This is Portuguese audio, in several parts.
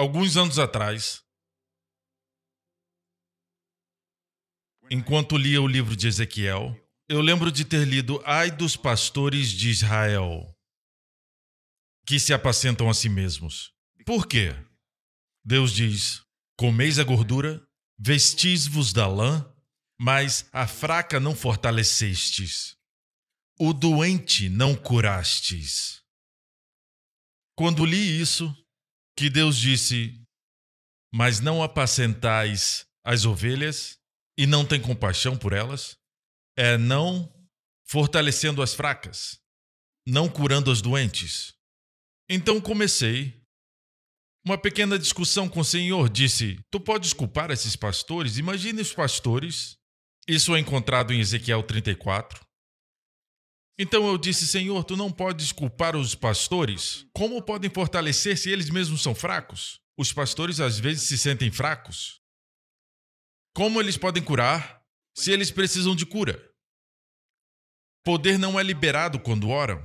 alguns anos atrás, enquanto lia o livro de Ezequiel, eu lembro de ter lido Ai dos pastores de Israel, que se apacentam a si mesmos. Por quê? Deus diz: Comeis a gordura, vestis-vos da lã, mas a fraca não fortalecestes, o doente não curastes. Quando li isso, que Deus disse: Mas não apacentais as ovelhas e não tem compaixão por elas? É não fortalecendo as fracas, não curando as doentes. Então comecei uma pequena discussão com o Senhor. Disse: Tu podes culpar esses pastores? Imagine os pastores. Isso é encontrado em Ezequiel 34. Então eu disse: Senhor, tu não podes culpar os pastores? Como podem fortalecer se eles mesmos são fracos? Os pastores às vezes se sentem fracos. Como eles podem curar se eles precisam de cura? Poder não é liberado quando oram.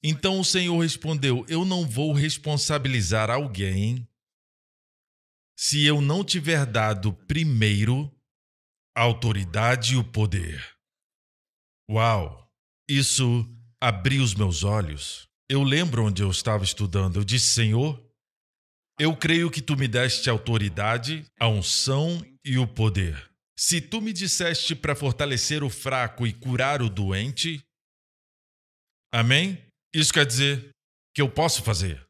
Então o Senhor respondeu: Eu não vou responsabilizar alguém se eu não tiver dado primeiro a autoridade e o poder. Uau! Isso abriu os meus olhos. Eu lembro onde eu estava estudando. Eu disse: Senhor, eu creio que tu me deste autoridade, a unção e o poder. Se tu me disseste para fortalecer o fraco e curar o doente, amém? Isso quer dizer que eu posso fazer.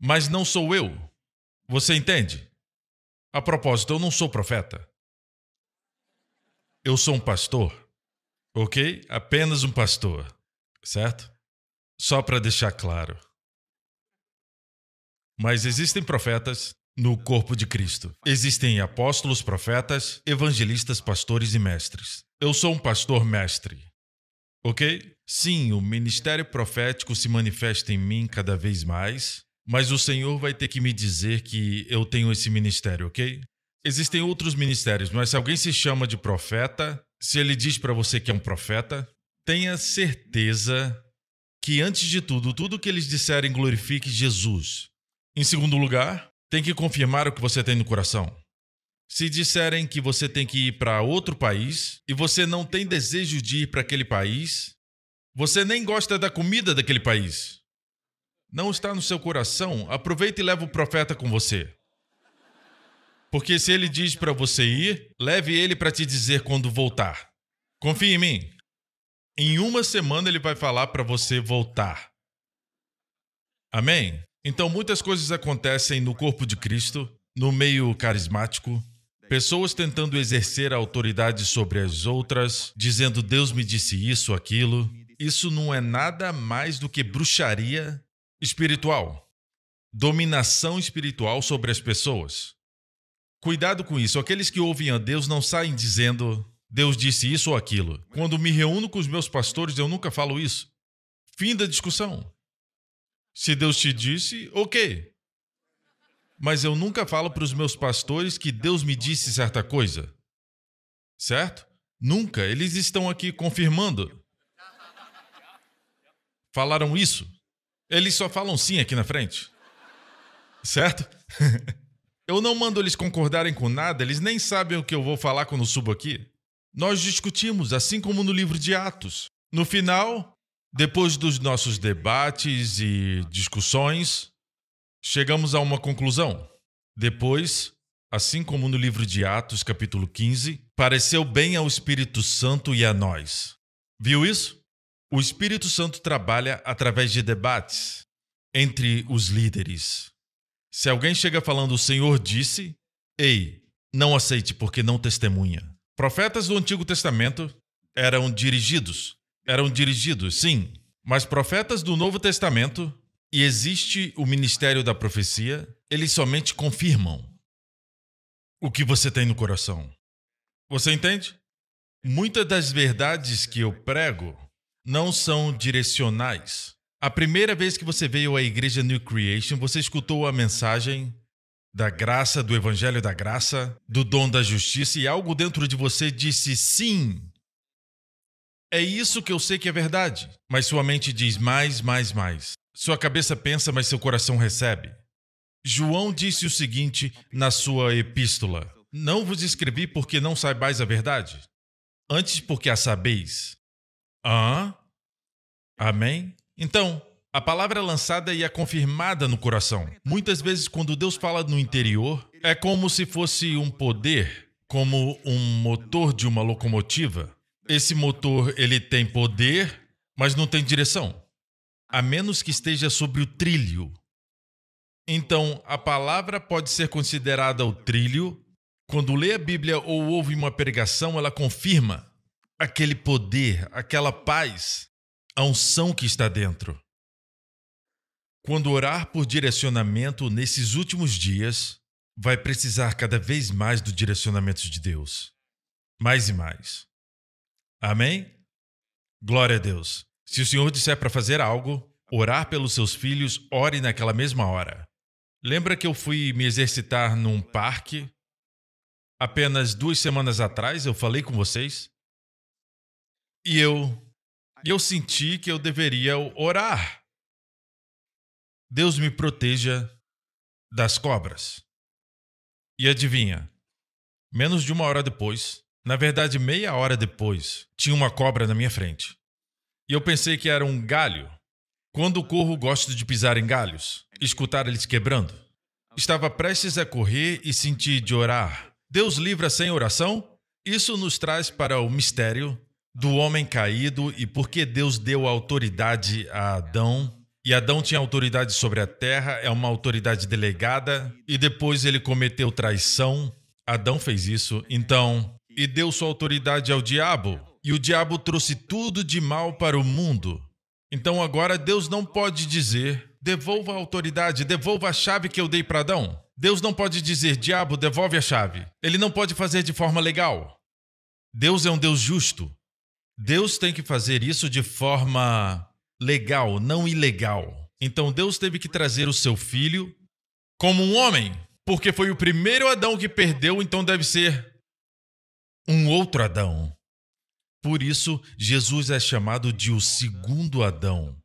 Mas não sou eu. Você entende? A propósito, eu não sou profeta. Eu sou um pastor ok? Apenas um pastor, certo? Só para deixar claro. Mas existem profetas no corpo de Cristo. Existem apóstolos, profetas, evangelistas, pastores e mestres. Eu sou um pastor mestre, ok? Sim, o ministério profético se manifesta em mim cada vez mais, mas o Senhor vai ter que me dizer que eu tenho esse ministério, ok? Existem outros ministérios, mas se alguém se chama de profeta, se ele diz para você que é um profeta, tenha certeza que, antes de tudo, tudo que eles disserem glorifique Jesus. Em segundo lugar, tem que confirmar o que você tem no coração. Se disserem que você tem que ir para outro país e você não tem desejo de ir para aquele país, você nem gosta da comida daquele país, não está no seu coração, aproveita e leve o profeta com você. Porque se ele diz para você ir, leve ele para te dizer quando voltar. Confie em mim. Em uma semana ele vai falar para você voltar. Amém? Então muitas coisas acontecem no corpo de Cristo, no meio carismático, pessoas tentando exercer a autoridade sobre as outras, dizendo Deus me disse isso, aquilo. Isso não é nada mais do que bruxaria espiritual, dominação espiritual sobre as pessoas. Cuidado com isso. Aqueles que ouvem a Deus não saem dizendo Deus disse isso ou aquilo. Quando me reúno com os meus pastores, eu nunca falo isso. Fim da discussão. Se Deus te disse, ok. Mas eu nunca falo para os meus pastores que Deus me disse certa coisa. Certo? Nunca. Eles estão aqui confirmando. Falaram isso. Eles só falam sim aqui na frente. Certo? Eu não mando eles concordarem com nada, eles nem sabem o que eu vou falar quando subo aqui. Nós discutimos, assim como no livro de Atos. No final, depois dos nossos debates e discussões, chegamos a uma conclusão. Depois, assim como no livro de Atos, capítulo 15, pareceu bem ao Espírito Santo e a nós. Viu isso? O Espírito Santo trabalha através de debates entre os líderes. Se alguém chega falando o Senhor disse, ei, não aceite porque não testemunha. Profetas do Antigo Testamento eram dirigidos, eram dirigidos, sim, mas profetas do Novo Testamento e existe o ministério da profecia, eles somente confirmam o que você tem no coração. Você entende? Muitas das verdades que eu prego não são direcionais. A primeira vez que você veio à igreja New Creation, você escutou a mensagem da graça, do evangelho da graça, do dom da justiça e algo dentro de você disse sim. É isso que eu sei que é verdade, mas sua mente diz mais, mais, mais. Sua cabeça pensa, mas seu coração recebe. João disse o seguinte na sua epístola: Não vos escrevi porque não saibais a verdade, antes porque a sabeis. Ah? Amém? Então, a palavra é lançada e é confirmada no coração. Muitas vezes, quando Deus fala no interior, é como se fosse um poder, como um motor de uma locomotiva. Esse motor, ele tem poder, mas não tem direção, a menos que esteja sobre o trilho. Então, a palavra pode ser considerada o trilho. Quando lê a Bíblia ou ouve uma pregação, ela confirma aquele poder, aquela paz, a unção que está dentro. Quando orar por direcionamento nesses últimos dias, vai precisar cada vez mais do direcionamento de Deus. Mais e mais. Amém? Glória a Deus. Se o Senhor disser para fazer algo, orar pelos seus filhos, ore naquela mesma hora. Lembra que eu fui me exercitar num parque? Apenas duas semanas atrás eu falei com vocês? E eu e eu senti que eu deveria orar. Deus me proteja das cobras. E adivinha? Menos de uma hora depois, na verdade, meia hora depois, tinha uma cobra na minha frente. E eu pensei que era um galho. Quando corro, gosto de pisar em galhos, escutar eles quebrando. Estava prestes a correr e senti de orar. Deus livra sem oração? Isso nos traz para o mistério do homem caído e porque Deus deu autoridade a Adão. E Adão tinha autoridade sobre a terra, é uma autoridade delegada, e depois ele cometeu traição. Adão fez isso, então, e deu sua autoridade ao diabo. E o diabo trouxe tudo de mal para o mundo. Então agora Deus não pode dizer: devolva a autoridade, devolva a chave que eu dei para Adão. Deus não pode dizer: diabo, devolve a chave. Ele não pode fazer de forma legal. Deus é um Deus justo. Deus tem que fazer isso de forma legal, não ilegal. Então Deus teve que trazer o seu filho como um homem, porque foi o primeiro Adão que perdeu, então deve ser um outro Adão. Por isso, Jesus é chamado de o segundo Adão.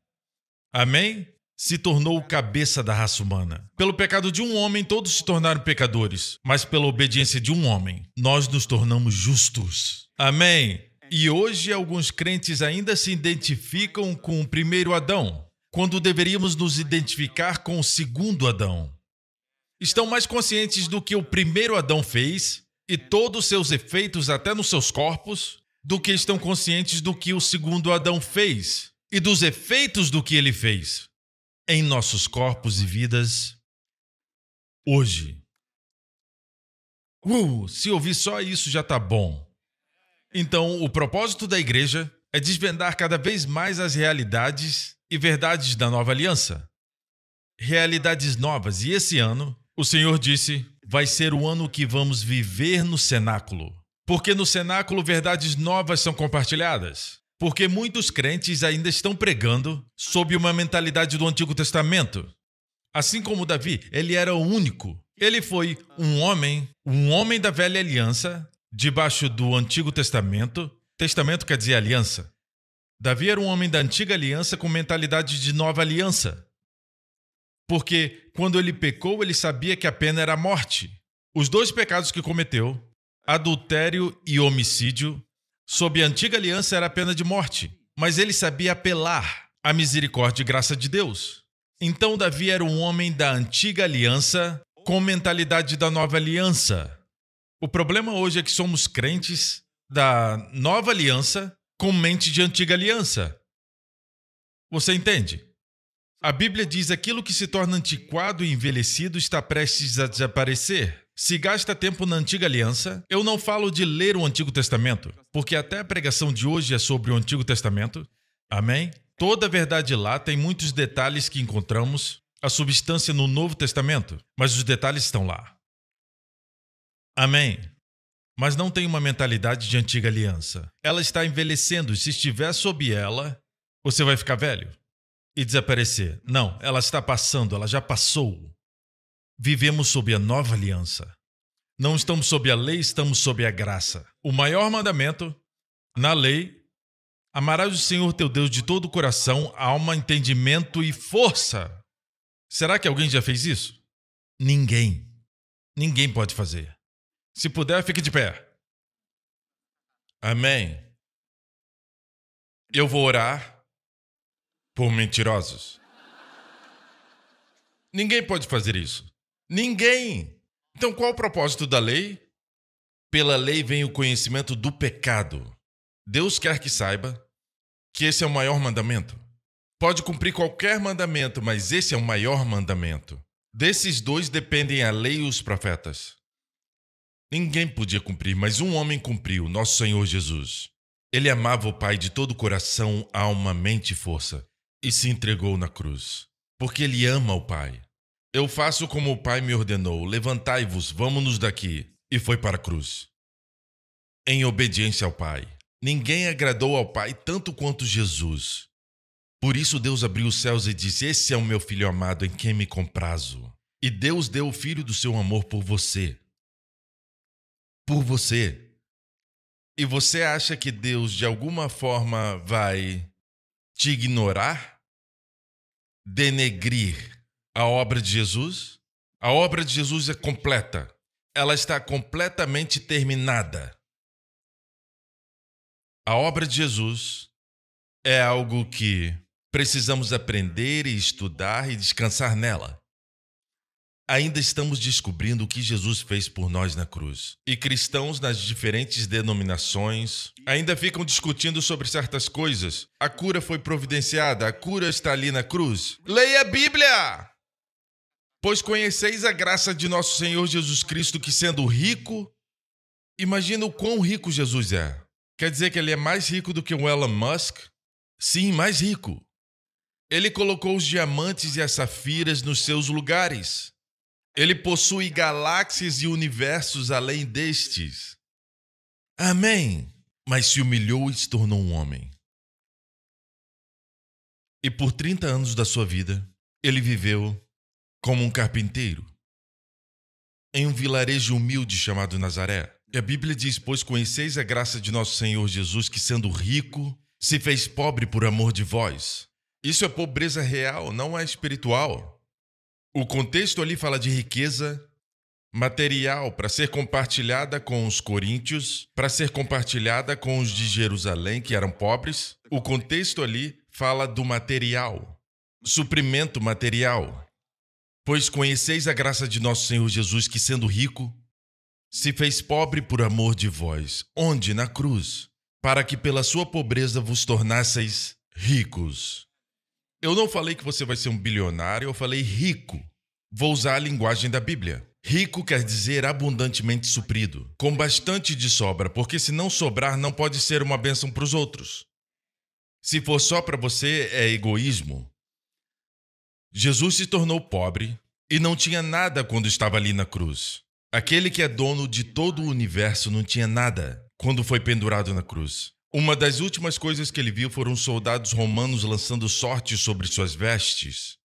Amém? Se tornou o cabeça da raça humana. Pelo pecado de um homem, todos se tornaram pecadores, mas pela obediência de um homem, nós nos tornamos justos. Amém? É. E hoje alguns crentes ainda se identificam com o primeiro Adão, quando deveríamos nos identificar com o segundo Adão. Estão mais conscientes do que o primeiro Adão fez e todos seus efeitos, até nos seus corpos, do que estão conscientes do que o segundo Adão fez e dos efeitos do que ele fez em nossos corpos e vidas hoje. Uh, se ouvir só isso já tá bom. Então, o propósito da igreja é desvendar cada vez mais as realidades e verdades da nova aliança. Realidades novas. E esse ano, o Senhor disse, vai ser o ano que vamos viver no cenáculo. Porque no cenáculo verdades novas são compartilhadas. Porque muitos crentes ainda estão pregando sob uma mentalidade do Antigo Testamento. Assim como Davi, ele era o único. Ele foi um homem, um homem da velha aliança, debaixo do Antigo Testamento. Testamento quer dizer aliança. Davi era um homem da antiga aliança com mentalidade de nova aliança. Porque quando ele pecou, ele sabia que a pena era a morte. Os dois pecados que cometeu, adultério e homicídio, sob a antiga aliança era a pena de morte. Mas ele sabia apelar à misericórdia e graça de Deus. Então Davi era um homem da antiga aliança com mentalidade da nova aliança. O problema hoje é que somos crentes da nova aliança com mente de antiga aliança. Você entende? A Bíblia diz aquilo que se torna antiquado e envelhecido está prestes a desaparecer. Se gasta tempo na antiga aliança, eu não falo de ler o Antigo Testamento, porque até a pregação de hoje é sobre o Antigo Testamento. Amém? Toda a verdade lá tem muitos detalhes que encontramos, a substância no Novo Testamento, mas os detalhes estão lá. Amém. Mas não tem uma mentalidade de antiga aliança. Ela está envelhecendo. Se estiver sob ela, você vai ficar velho e desaparecer. Não, ela está passando, ela já passou. Vivemos sob a nova aliança. Não estamos sob a lei, estamos sob a graça. O maior mandamento na lei: amarás o Senhor teu Deus de todo o coração, alma, entendimento e força. Será que alguém já fez isso? Ninguém. Ninguém pode fazer. Se puder, fique de pé. Amém. Eu vou orar por mentirosos. Ninguém pode fazer isso. Ninguém. Então, qual o propósito da lei? Pela lei vem o conhecimento do pecado. Deus quer que saiba que esse é o maior mandamento. Pode cumprir qualquer mandamento, mas esse é o maior mandamento. Desses dois dependem a lei e os profetas. Ninguém podia cumprir, mas um homem cumpriu, nosso Senhor Jesus. Ele amava o Pai de todo o coração, alma, mente e força, e se entregou na cruz, porque ele ama o Pai. Eu faço como o Pai me ordenou: levantai-vos, vamos-nos daqui. E foi para a cruz. Em obediência ao Pai. Ninguém agradou ao Pai tanto quanto Jesus. Por isso Deus abriu os céus e disse: Esse é o meu filho amado em quem me comprazo. E Deus deu o filho do seu amor por você por você. E você acha que Deus de alguma forma vai te ignorar? Denegrir a obra de Jesus? A obra de Jesus é completa. Ela está completamente terminada. A obra de Jesus é algo que precisamos aprender e estudar e descansar nela. Ainda estamos descobrindo o que Jesus fez por nós na cruz. E cristãos nas diferentes denominações ainda ficam discutindo sobre certas coisas. A cura foi providenciada, a cura está ali na cruz. Leia a Bíblia! Pois conheceis a graça de nosso Senhor Jesus Cristo, que sendo rico, imagina o quão rico Jesus é. Quer dizer que ele é mais rico do que o Elon Musk? Sim, mais rico. Ele colocou os diamantes e as safiras nos seus lugares ele possui galáxias e universos além destes. Amém. Mas se humilhou e se tornou um homem. E por 30 anos da sua vida, ele viveu como um carpinteiro em um vilarejo humilde chamado Nazaré. E a Bíblia diz: Pois conheceis a graça de nosso Senhor Jesus, que sendo rico, se fez pobre por amor de vós. Isso é pobreza real, não é espiritual. O contexto ali fala de riqueza material para ser compartilhada com os coríntios, para ser compartilhada com os de Jerusalém, que eram pobres. O contexto ali fala do material, suprimento material. Pois conheceis a graça de nosso Senhor Jesus, que sendo rico, se fez pobre por amor de vós, onde? Na cruz, para que pela sua pobreza vos tornasseis ricos. Eu não falei que você vai ser um bilionário, eu falei rico. Vou usar a linguagem da Bíblia. Rico quer dizer abundantemente suprido, com bastante de sobra, porque se não sobrar, não pode ser uma bênção para os outros. Se for só para você, é egoísmo. Jesus se tornou pobre e não tinha nada quando estava ali na cruz. Aquele que é dono de todo o universo não tinha nada quando foi pendurado na cruz. Uma das últimas coisas que ele viu foram soldados romanos lançando sorte sobre suas vestes.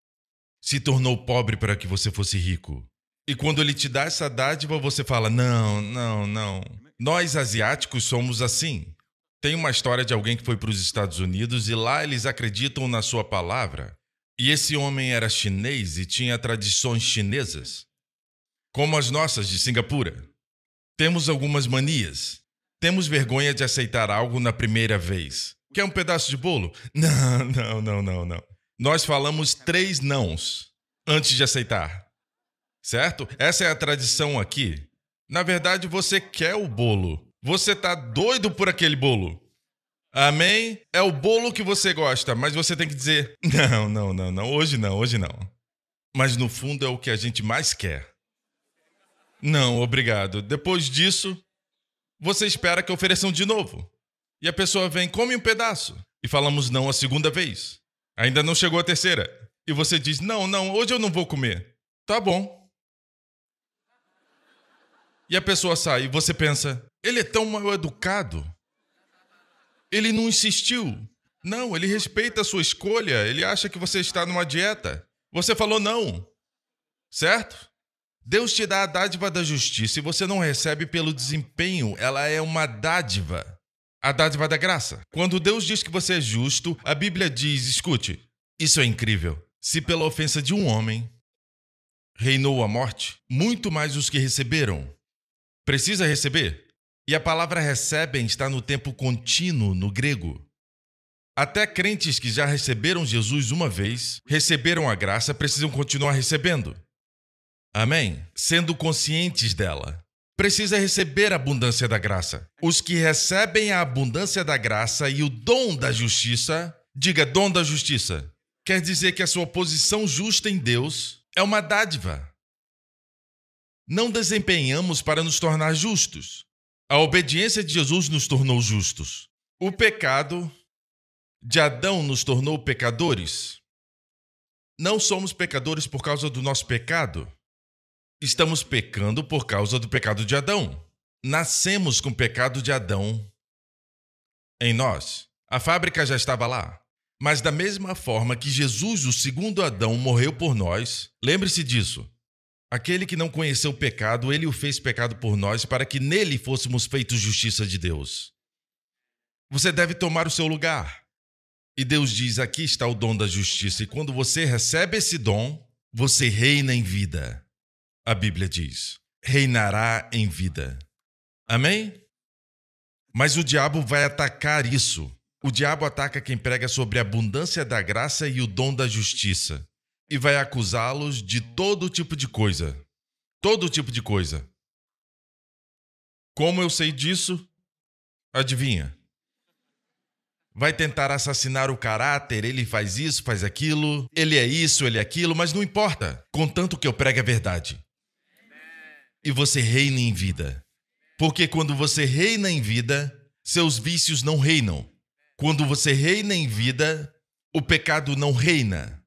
Se tornou pobre para que você fosse rico. E quando ele te dá essa dádiva, você fala: não, não, não. Nós asiáticos somos assim. Tem uma história de alguém que foi para os Estados Unidos e lá eles acreditam na sua palavra. E esse homem era chinês e tinha tradições chinesas, como as nossas de Singapura. Temos algumas manias. Temos vergonha de aceitar algo na primeira vez. Quer um pedaço de bolo? Não, não, não, não, não. Nós falamos três nãos antes de aceitar. Certo? Essa é a tradição aqui. Na verdade, você quer o bolo. Você tá doido por aquele bolo. Amém? É o bolo que você gosta, mas você tem que dizer: não, não, não, não, hoje não, hoje não. Mas no fundo é o que a gente mais quer. Não, obrigado. Depois disso, você espera que ofereçam de novo. E a pessoa vem, come um pedaço. E falamos não a segunda vez. Ainda não chegou a terceira. E você diz, não, não, hoje eu não vou comer. Tá bom. E a pessoa sai e você pensa, ele é tão mal educado. Ele não insistiu. Não, ele respeita a sua escolha. Ele acha que você está numa dieta. Você falou não. Certo? Deus te dá a dádiva da justiça e você não recebe pelo desempenho, ela é uma dádiva. A dádiva da graça. Quando Deus diz que você é justo, a Bíblia diz: escute, isso é incrível. Se pela ofensa de um homem reinou a morte, muito mais os que receberam. Precisa receber? E a palavra recebem está no tempo contínuo no grego. Até crentes que já receberam Jesus uma vez, receberam a graça, precisam continuar recebendo. Amém? Sendo conscientes dela. Precisa receber a abundância da graça. Os que recebem a abundância da graça e o dom da justiça, diga dom da justiça, quer dizer que a sua posição justa em Deus é uma dádiva. Não desempenhamos para nos tornar justos. A obediência de Jesus nos tornou justos. O pecado de Adão nos tornou pecadores. Não somos pecadores por causa do nosso pecado estamos pecando por causa do pecado de Adão. Nascemos com o pecado de Adão em nós. A fábrica já estava lá. Mas da mesma forma que Jesus, o segundo Adão, morreu por nós, lembre-se disso. Aquele que não conheceu o pecado, ele o fez pecado por nós para que nele fôssemos feitos justiça de Deus. Você deve tomar o seu lugar. E Deus diz: aqui está o dom da justiça, e quando você recebe esse dom, você reina em vida a Bíblia diz, reinará em vida. Amém? Mas o diabo vai atacar isso. O diabo ataca quem prega sobre a abundância da graça e o dom da justiça e vai acusá-los de todo tipo de coisa. Todo tipo de coisa. Como eu sei disso? Adivinha? Vai tentar assassinar o caráter, ele faz isso, faz aquilo, ele é isso, ele é aquilo, mas não importa, contanto que eu pregue a verdade e você reina em vida. Porque quando você reina em vida, seus vícios não reinam. Quando você reina em vida, o pecado não reina.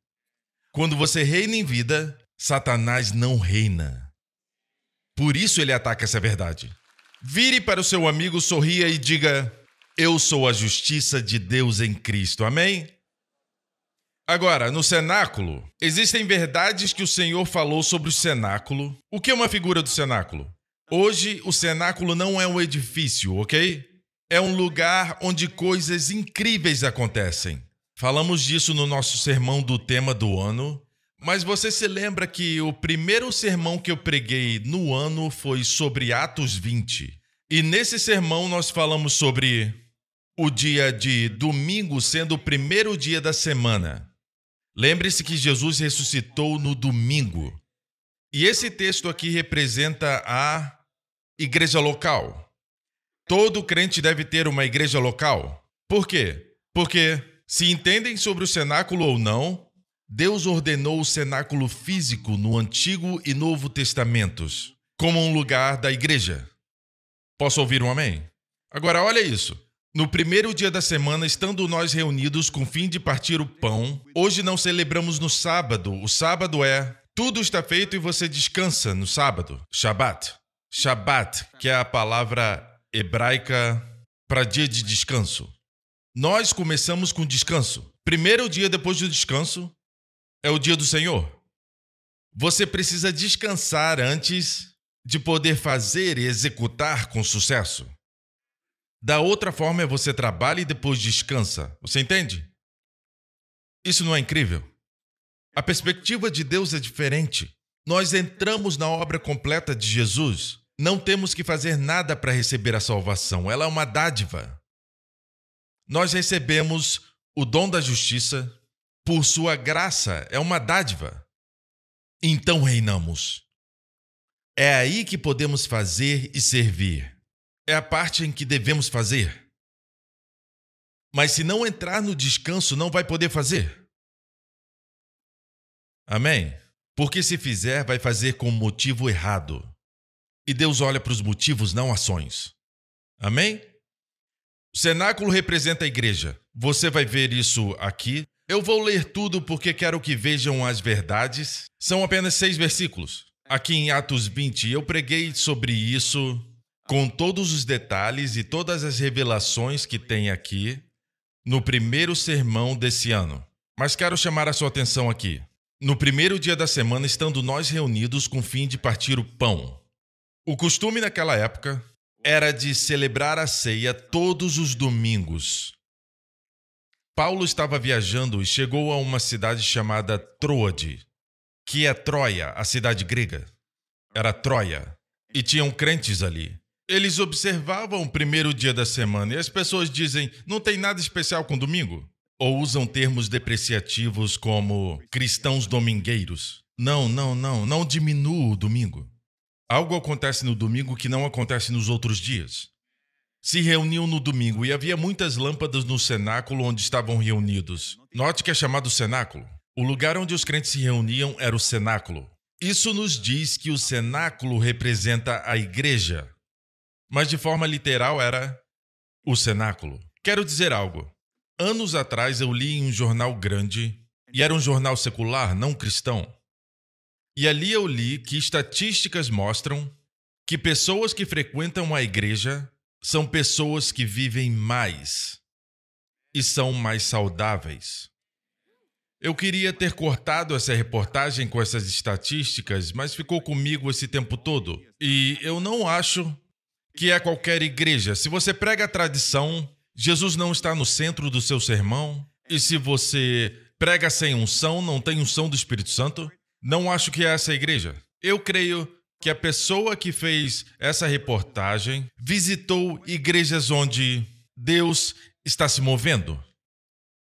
Quando você reina em vida, Satanás não reina. Por isso ele ataca essa verdade. Vire para o seu amigo, sorria e diga: Eu sou a justiça de Deus em Cristo. Amém? Agora, no cenáculo, existem verdades que o Senhor falou sobre o cenáculo. O que é uma figura do cenáculo? Hoje, o cenáculo não é um edifício, ok? É um lugar onde coisas incríveis acontecem. Falamos disso no nosso sermão do tema do ano, mas você se lembra que o primeiro sermão que eu preguei no ano foi sobre Atos 20. E nesse sermão nós falamos sobre o dia de domingo sendo o primeiro dia da semana. Lembre-se que Jesus ressuscitou no domingo. E esse texto aqui representa a igreja local. Todo crente deve ter uma igreja local. Por quê? Porque, se entendem sobre o cenáculo ou não, Deus ordenou o cenáculo físico no Antigo e Novo Testamentos como um lugar da igreja. Posso ouvir um amém? Agora, olha isso. No primeiro dia da semana, estando nós reunidos com fim de partir o pão, hoje não celebramos no sábado. O sábado é tudo está feito e você descansa no sábado. Shabat. Shabat, que é a palavra hebraica para dia de descanso. Nós começamos com descanso. Primeiro dia depois do descanso é o dia do Senhor. Você precisa descansar antes de poder fazer e executar com sucesso. Da outra forma é você trabalha e depois descansa. Você entende? Isso não é incrível? A perspectiva de Deus é diferente. Nós entramos na obra completa de Jesus. Não temos que fazer nada para receber a salvação, ela é uma dádiva. Nós recebemos o dom da justiça por sua graça, é uma dádiva. Então reinamos. É aí que podemos fazer e servir é a parte em que devemos fazer. Mas se não entrar no descanso, não vai poder fazer. Amém? Porque se fizer, vai fazer com motivo errado. E Deus olha para os motivos, não ações. Amém? O cenáculo representa a igreja. Você vai ver isso aqui. Eu vou ler tudo porque quero que vejam as verdades. São apenas seis versículos. Aqui em Atos 20, eu preguei sobre isso com todos os detalhes e todas as revelações que tem aqui no primeiro sermão desse ano. Mas quero chamar a sua atenção aqui. No primeiro dia da semana, estando nós reunidos com o fim de partir o pão. O costume naquela época era de celebrar a ceia todos os domingos. Paulo estava viajando e chegou a uma cidade chamada Troade, que é Troia, a cidade grega. Era Troia. E tinham crentes ali. Eles observavam o primeiro dia da semana e as pessoas dizem: não tem nada especial com domingo? Ou usam termos depreciativos como cristãos domingueiros. Não, não, não, não diminua o domingo. Algo acontece no domingo que não acontece nos outros dias. Se reuniam no domingo e havia muitas lâmpadas no cenáculo onde estavam reunidos. Note que é chamado cenáculo. O lugar onde os crentes se reuniam era o cenáculo. Isso nos diz que o cenáculo representa a igreja, mas de forma literal era o cenáculo. Quero dizer algo. Anos atrás eu li em um jornal grande, e era um jornal secular, não cristão. E ali eu li que estatísticas mostram que pessoas que frequentam a igreja são pessoas que vivem mais e são mais saudáveis. Eu queria ter cortado essa reportagem com essas estatísticas, mas ficou comigo esse tempo todo. E eu não acho que é qualquer igreja. Se você prega a tradição, Jesus não está no centro do seu sermão. E se você prega sem unção, não tem unção do Espírito Santo, não acho que é essa a igreja. Eu creio que a pessoa que fez essa reportagem visitou igrejas onde Deus está se movendo.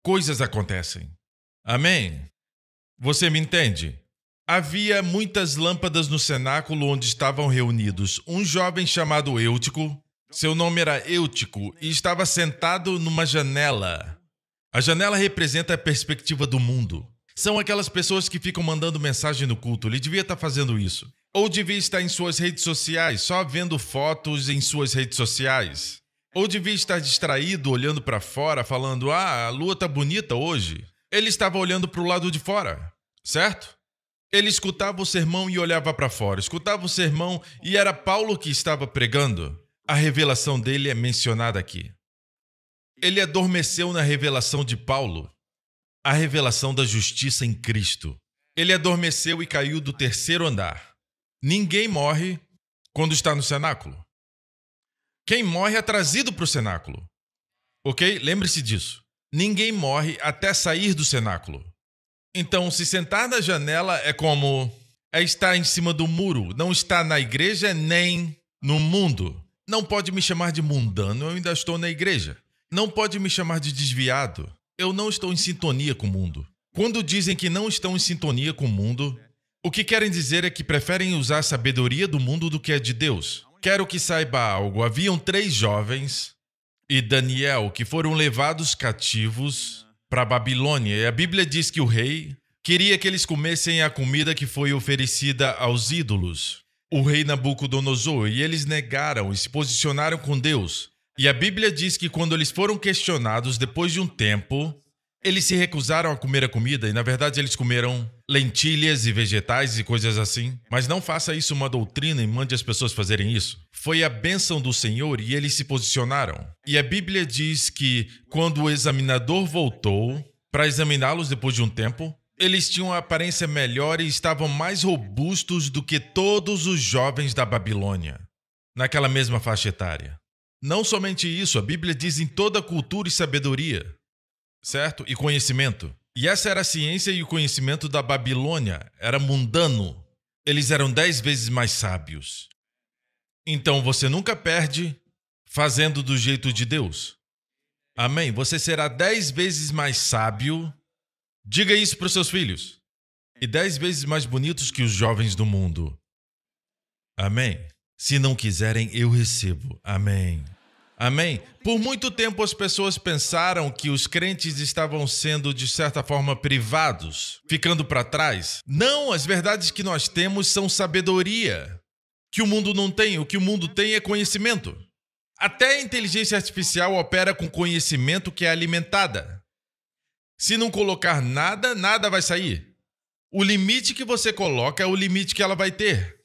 Coisas acontecem. Amém? Você me entende? Havia muitas lâmpadas no cenáculo onde estavam reunidos um jovem chamado Eutico. Seu nome era Eutico e estava sentado numa janela. A janela representa a perspectiva do mundo. São aquelas pessoas que ficam mandando mensagem no culto. Ele devia estar fazendo isso. Ou devia estar em suas redes sociais, só vendo fotos em suas redes sociais. Ou devia estar distraído, olhando para fora, falando: Ah, a lua tá bonita hoje. Ele estava olhando para o lado de fora, certo? Ele escutava o sermão e olhava para fora, escutava o sermão e era Paulo que estava pregando. A revelação dele é mencionada aqui. Ele adormeceu na revelação de Paulo, a revelação da justiça em Cristo. Ele adormeceu e caiu do terceiro andar. Ninguém morre quando está no cenáculo. Quem morre é trazido para o cenáculo. Ok? Lembre-se disso. Ninguém morre até sair do cenáculo. Então, se sentar na janela é como é estar em cima do muro, não está na igreja nem no mundo. Não pode me chamar de mundano, eu ainda estou na igreja. Não pode me chamar de desviado, eu não estou em sintonia com o mundo. Quando dizem que não estão em sintonia com o mundo, o que querem dizer é que preferem usar a sabedoria do mundo do que a de Deus. Quero que saiba algo: haviam três jovens e Daniel que foram levados cativos para Babilônia. E a Bíblia diz que o rei queria que eles comessem a comida que foi oferecida aos ídolos, o rei Nabucodonosor, e eles negaram e se posicionaram com Deus. E a Bíblia diz que quando eles foram questionados depois de um tempo, eles se recusaram a comer a comida e, na verdade, eles comeram lentilhas e vegetais e coisas assim. Mas não faça isso uma doutrina e mande as pessoas fazerem isso. Foi a bênção do Senhor e eles se posicionaram. E a Bíblia diz que, quando o examinador voltou para examiná-los depois de um tempo, eles tinham a aparência melhor e estavam mais robustos do que todos os jovens da Babilônia, naquela mesma faixa etária. Não somente isso, a Bíblia diz em toda cultura e sabedoria certo? E conhecimento. E essa era a ciência e o conhecimento da Babilônia. Era mundano. Eles eram dez vezes mais sábios. Então você nunca perde fazendo do jeito de Deus. Amém? Você será dez vezes mais sábio. Diga isso para os seus filhos. E dez vezes mais bonitos que os jovens do mundo. Amém? Se não quiserem, eu recebo. Amém. Amém? Por muito tempo as pessoas pensaram que os crentes estavam sendo, de certa forma, privados, ficando para trás. Não, as verdades que nós temos são sabedoria, que o mundo não tem. O que o mundo tem é conhecimento. Até a inteligência artificial opera com conhecimento que é alimentada. Se não colocar nada, nada vai sair. O limite que você coloca é o limite que ela vai ter.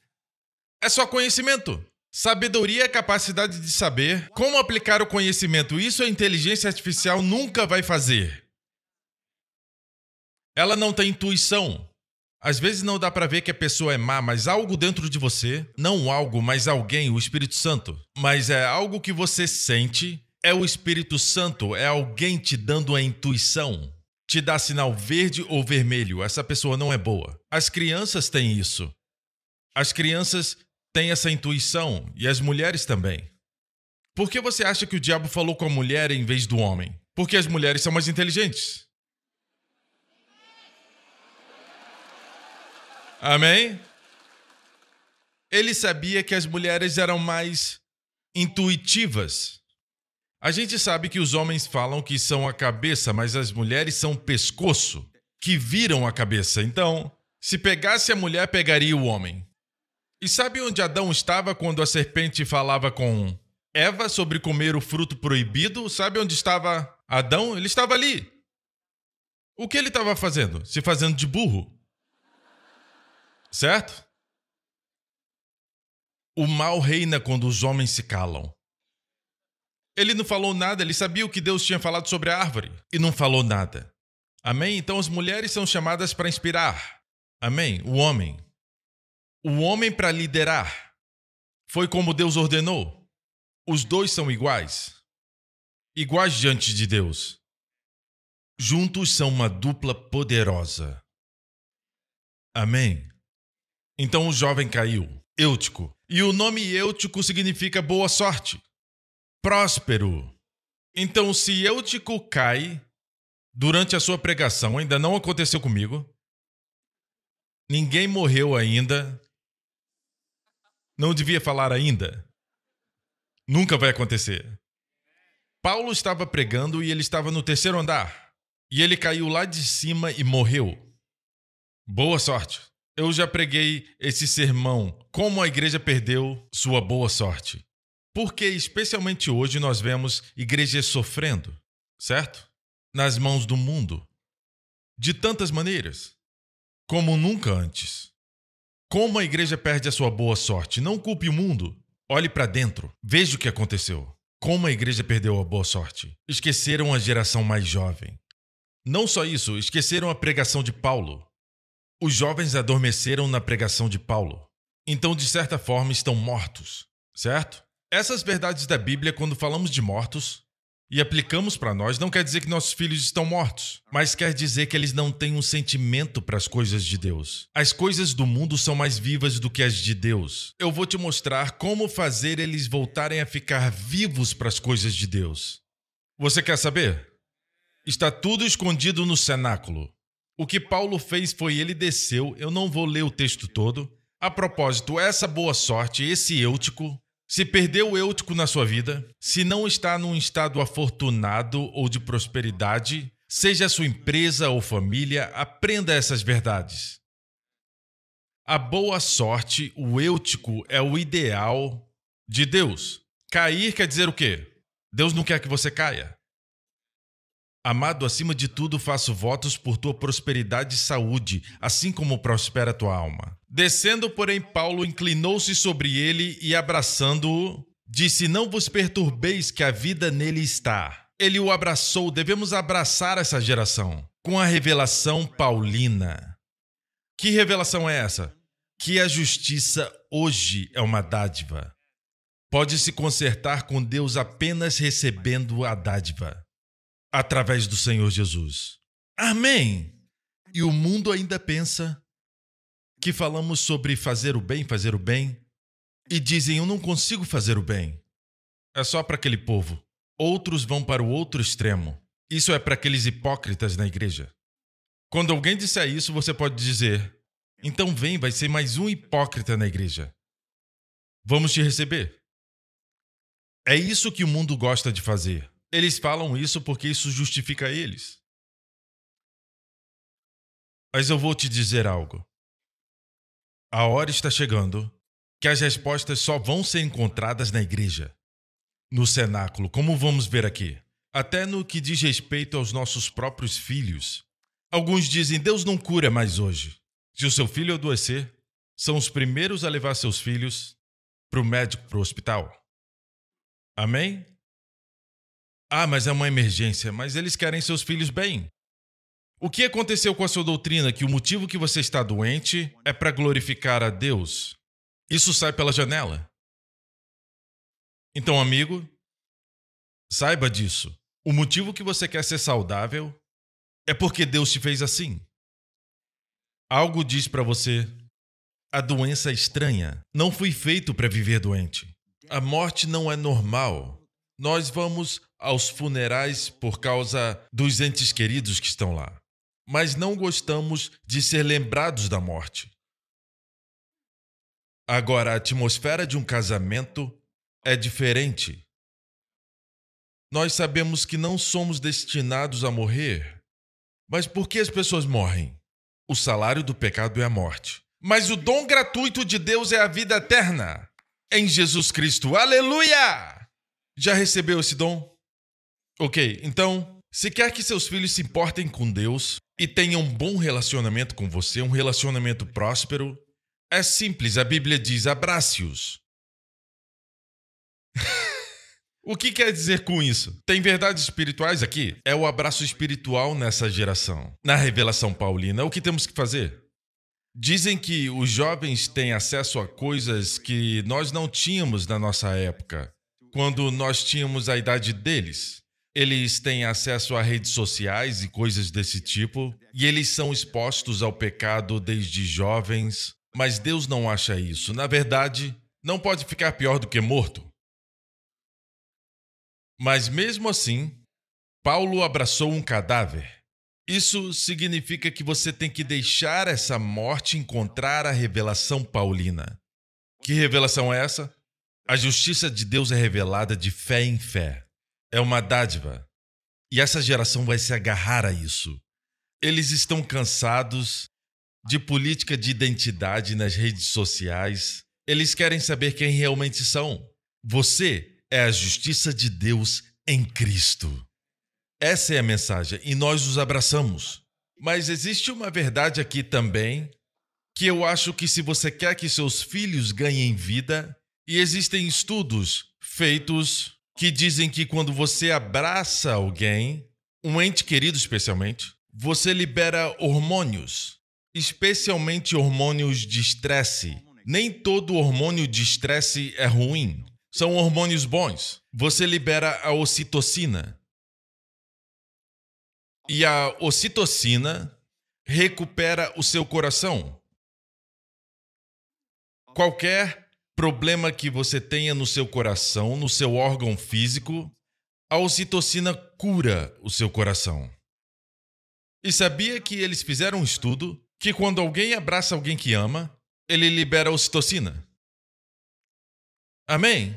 É só conhecimento. Sabedoria é a capacidade de saber. Como aplicar o conhecimento? Isso a inteligência artificial nunca vai fazer. Ela não tem intuição. Às vezes não dá para ver que a pessoa é má, mas algo dentro de você, não algo, mas alguém, o Espírito Santo. Mas é algo que você sente, é o Espírito Santo, é alguém te dando a intuição. Te dá sinal verde ou vermelho, essa pessoa não é boa. As crianças têm isso. As crianças tem essa intuição e as mulheres também. Por que você acha que o diabo falou com a mulher em vez do homem? Porque as mulheres são mais inteligentes. Amém? Ele sabia que as mulheres eram mais intuitivas. A gente sabe que os homens falam que são a cabeça, mas as mulheres são o pescoço, que viram a cabeça. Então, se pegasse a mulher, pegaria o homem. E sabe onde Adão estava quando a serpente falava com Eva sobre comer o fruto proibido? Sabe onde estava Adão? Ele estava ali. O que ele estava fazendo? Se fazendo de burro. Certo? O mal reina quando os homens se calam. Ele não falou nada, ele sabia o que Deus tinha falado sobre a árvore e não falou nada. Amém? Então as mulheres são chamadas para inspirar. Amém? O homem. O homem para liderar foi como Deus ordenou. Os dois são iguais. Iguais diante de Deus. Juntos são uma dupla poderosa. Amém. Então o jovem caiu, Eutico. E o nome Eutico significa boa sorte, próspero. Então, se Eutico cai durante a sua pregação, ainda não aconteceu comigo, ninguém morreu ainda, não devia falar ainda. Nunca vai acontecer. Paulo estava pregando e ele estava no terceiro andar. E ele caiu lá de cima e morreu. Boa sorte. Eu já preguei esse sermão Como a Igreja Perdeu Sua Boa Sorte. Porque, especialmente hoje, nós vemos igrejas sofrendo, certo? Nas mãos do mundo. De tantas maneiras. Como nunca antes. Como a igreja perde a sua boa sorte? Não culpe o mundo. Olhe para dentro. Veja o que aconteceu. Como a igreja perdeu a boa sorte? Esqueceram a geração mais jovem. Não só isso, esqueceram a pregação de Paulo. Os jovens adormeceram na pregação de Paulo. Então, de certa forma, estão mortos, certo? Essas verdades da Bíblia, quando falamos de mortos, e aplicamos para nós não quer dizer que nossos filhos estão mortos, mas quer dizer que eles não têm um sentimento para as coisas de Deus. As coisas do mundo são mais vivas do que as de Deus. Eu vou te mostrar como fazer eles voltarem a ficar vivos para as coisas de Deus. Você quer saber? Está tudo escondido no cenáculo. O que Paulo fez foi ele desceu, eu não vou ler o texto todo. A propósito, essa boa sorte, esse êutico, se perdeu o êutico na sua vida, se não está num estado afortunado ou de prosperidade, seja a sua empresa ou família, aprenda essas verdades. A boa sorte, o êutico, é o ideal de Deus. Cair quer dizer o quê? Deus não quer que você caia. Amado, acima de tudo, faço votos por tua prosperidade e saúde, assim como prospera tua alma. Descendo, porém, Paulo inclinou-se sobre ele e, abraçando-o, disse: Não vos perturbeis, que a vida nele está. Ele o abraçou, devemos abraçar essa geração com a revelação paulina. Que revelação é essa? Que a justiça hoje é uma dádiva. Pode se consertar com Deus apenas recebendo a dádiva através do Senhor Jesus. Amém! E o mundo ainda pensa que falamos sobre fazer o bem, fazer o bem, e dizem: Eu não consigo fazer o bem. É só para aquele povo. Outros vão para o outro extremo. Isso é para aqueles hipócritas na igreja. Quando alguém disser isso, você pode dizer: Então vem, vai ser mais um hipócrita na igreja. Vamos te receber. É isso que o mundo gosta de fazer. Eles falam isso porque isso justifica eles. Mas eu vou te dizer algo. A hora está chegando que as respostas só vão ser encontradas na igreja, no cenáculo, como vamos ver aqui. Até no que diz respeito aos nossos próprios filhos. Alguns dizem: Deus não cura mais hoje. Se o seu filho adoecer, são os primeiros a levar seus filhos para o médico, para o hospital. Amém? Ah, mas é uma emergência, mas eles querem seus filhos bem. O que aconteceu com a sua doutrina que o motivo que você está doente é para glorificar a Deus? Isso sai pela janela. Então, amigo, saiba disso. O motivo que você quer ser saudável é porque Deus te fez assim. Algo diz para você: a doença é estranha. Não fui feito para viver doente. A morte não é normal. Nós vamos aos funerais por causa dos entes queridos que estão lá mas não gostamos de ser lembrados da morte. Agora, a atmosfera de um casamento é diferente. Nós sabemos que não somos destinados a morrer. Mas por que as pessoas morrem? O salário do pecado é a morte. Mas o dom gratuito de Deus é a vida eterna. Em Jesus Cristo. Aleluia! Já recebeu esse dom? Ok, então se quer que seus filhos se importem com Deus e tenham um bom relacionamento com você, um relacionamento próspero, é simples, a Bíblia diz abrace-os. o que quer dizer com isso? Tem verdades espirituais aqui? É o abraço espiritual nessa geração. Na revelação paulina, o que temos que fazer? Dizem que os jovens têm acesso a coisas que nós não tínhamos na nossa época, quando nós tínhamos a idade deles. Eles têm acesso a redes sociais e coisas desse tipo, e eles são expostos ao pecado desde jovens, mas Deus não acha isso. Na verdade, não pode ficar pior do que morto. Mas mesmo assim, Paulo abraçou um cadáver. Isso significa que você tem que deixar essa morte encontrar a revelação paulina. Que revelação é essa? A justiça de Deus é revelada de fé em fé é uma dádiva. E essa geração vai se agarrar a isso. Eles estão cansados de política de identidade nas redes sociais. Eles querem saber quem realmente são. Você é a justiça de Deus em Cristo. Essa é a mensagem e nós os abraçamos. Mas existe uma verdade aqui também que eu acho que se você quer que seus filhos ganhem vida, e existem estudos feitos que dizem que quando você abraça alguém, um ente querido especialmente, você libera hormônios, especialmente hormônios de estresse. Nem todo hormônio de estresse é ruim, são hormônios bons. Você libera a ocitocina. E a ocitocina recupera o seu coração. Qualquer problema que você tenha no seu coração, no seu órgão físico, a ocitocina cura o seu coração. E sabia que eles fizeram um estudo que quando alguém abraça alguém que ama, ele libera ocitocina? Amém?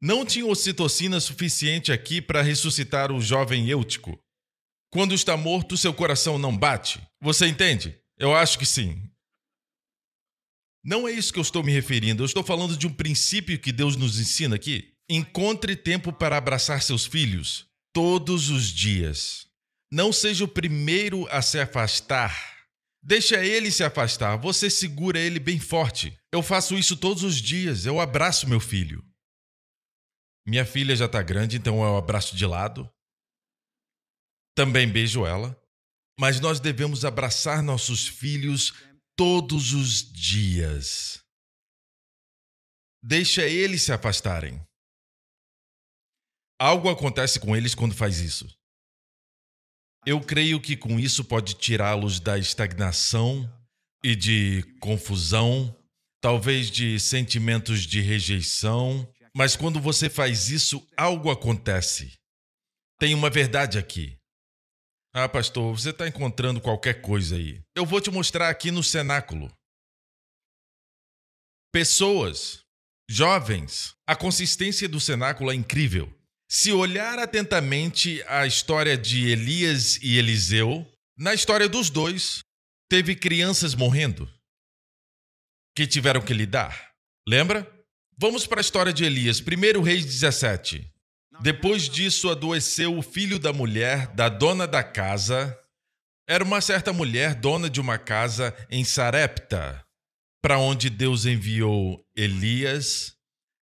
Não tinha ocitocina suficiente aqui para ressuscitar o jovem Eutico. Quando está morto, seu coração não bate. Você entende? Eu acho que sim. Não é isso que eu estou me referindo. Eu estou falando de um princípio que Deus nos ensina aqui. Encontre tempo para abraçar seus filhos todos os dias. Não seja o primeiro a se afastar. Deixa ele se afastar, você segura ele bem forte. Eu faço isso todos os dias, eu abraço meu filho. Minha filha já está grande, então eu abraço de lado. Também beijo ela. Mas nós devemos abraçar nossos filhos todos os dias. Deixa eles se afastarem. Algo acontece com eles quando faz isso. Eu creio que com isso pode tirá-los da estagnação e de confusão, talvez de sentimentos de rejeição, mas quando você faz isso, algo acontece. Tem uma verdade aqui. Ah, pastor, você está encontrando qualquer coisa aí. Eu vou te mostrar aqui no cenáculo. Pessoas, jovens, a consistência do cenáculo é incrível. Se olhar atentamente a história de Elias e Eliseu, na história dos dois, teve crianças morrendo que tiveram que lidar. Lembra? Vamos para a história de Elias, 1 Reis 17. Depois disso, adoeceu o filho da mulher, da dona da casa. Era uma certa mulher, dona de uma casa em Sarepta, para onde Deus enviou Elias.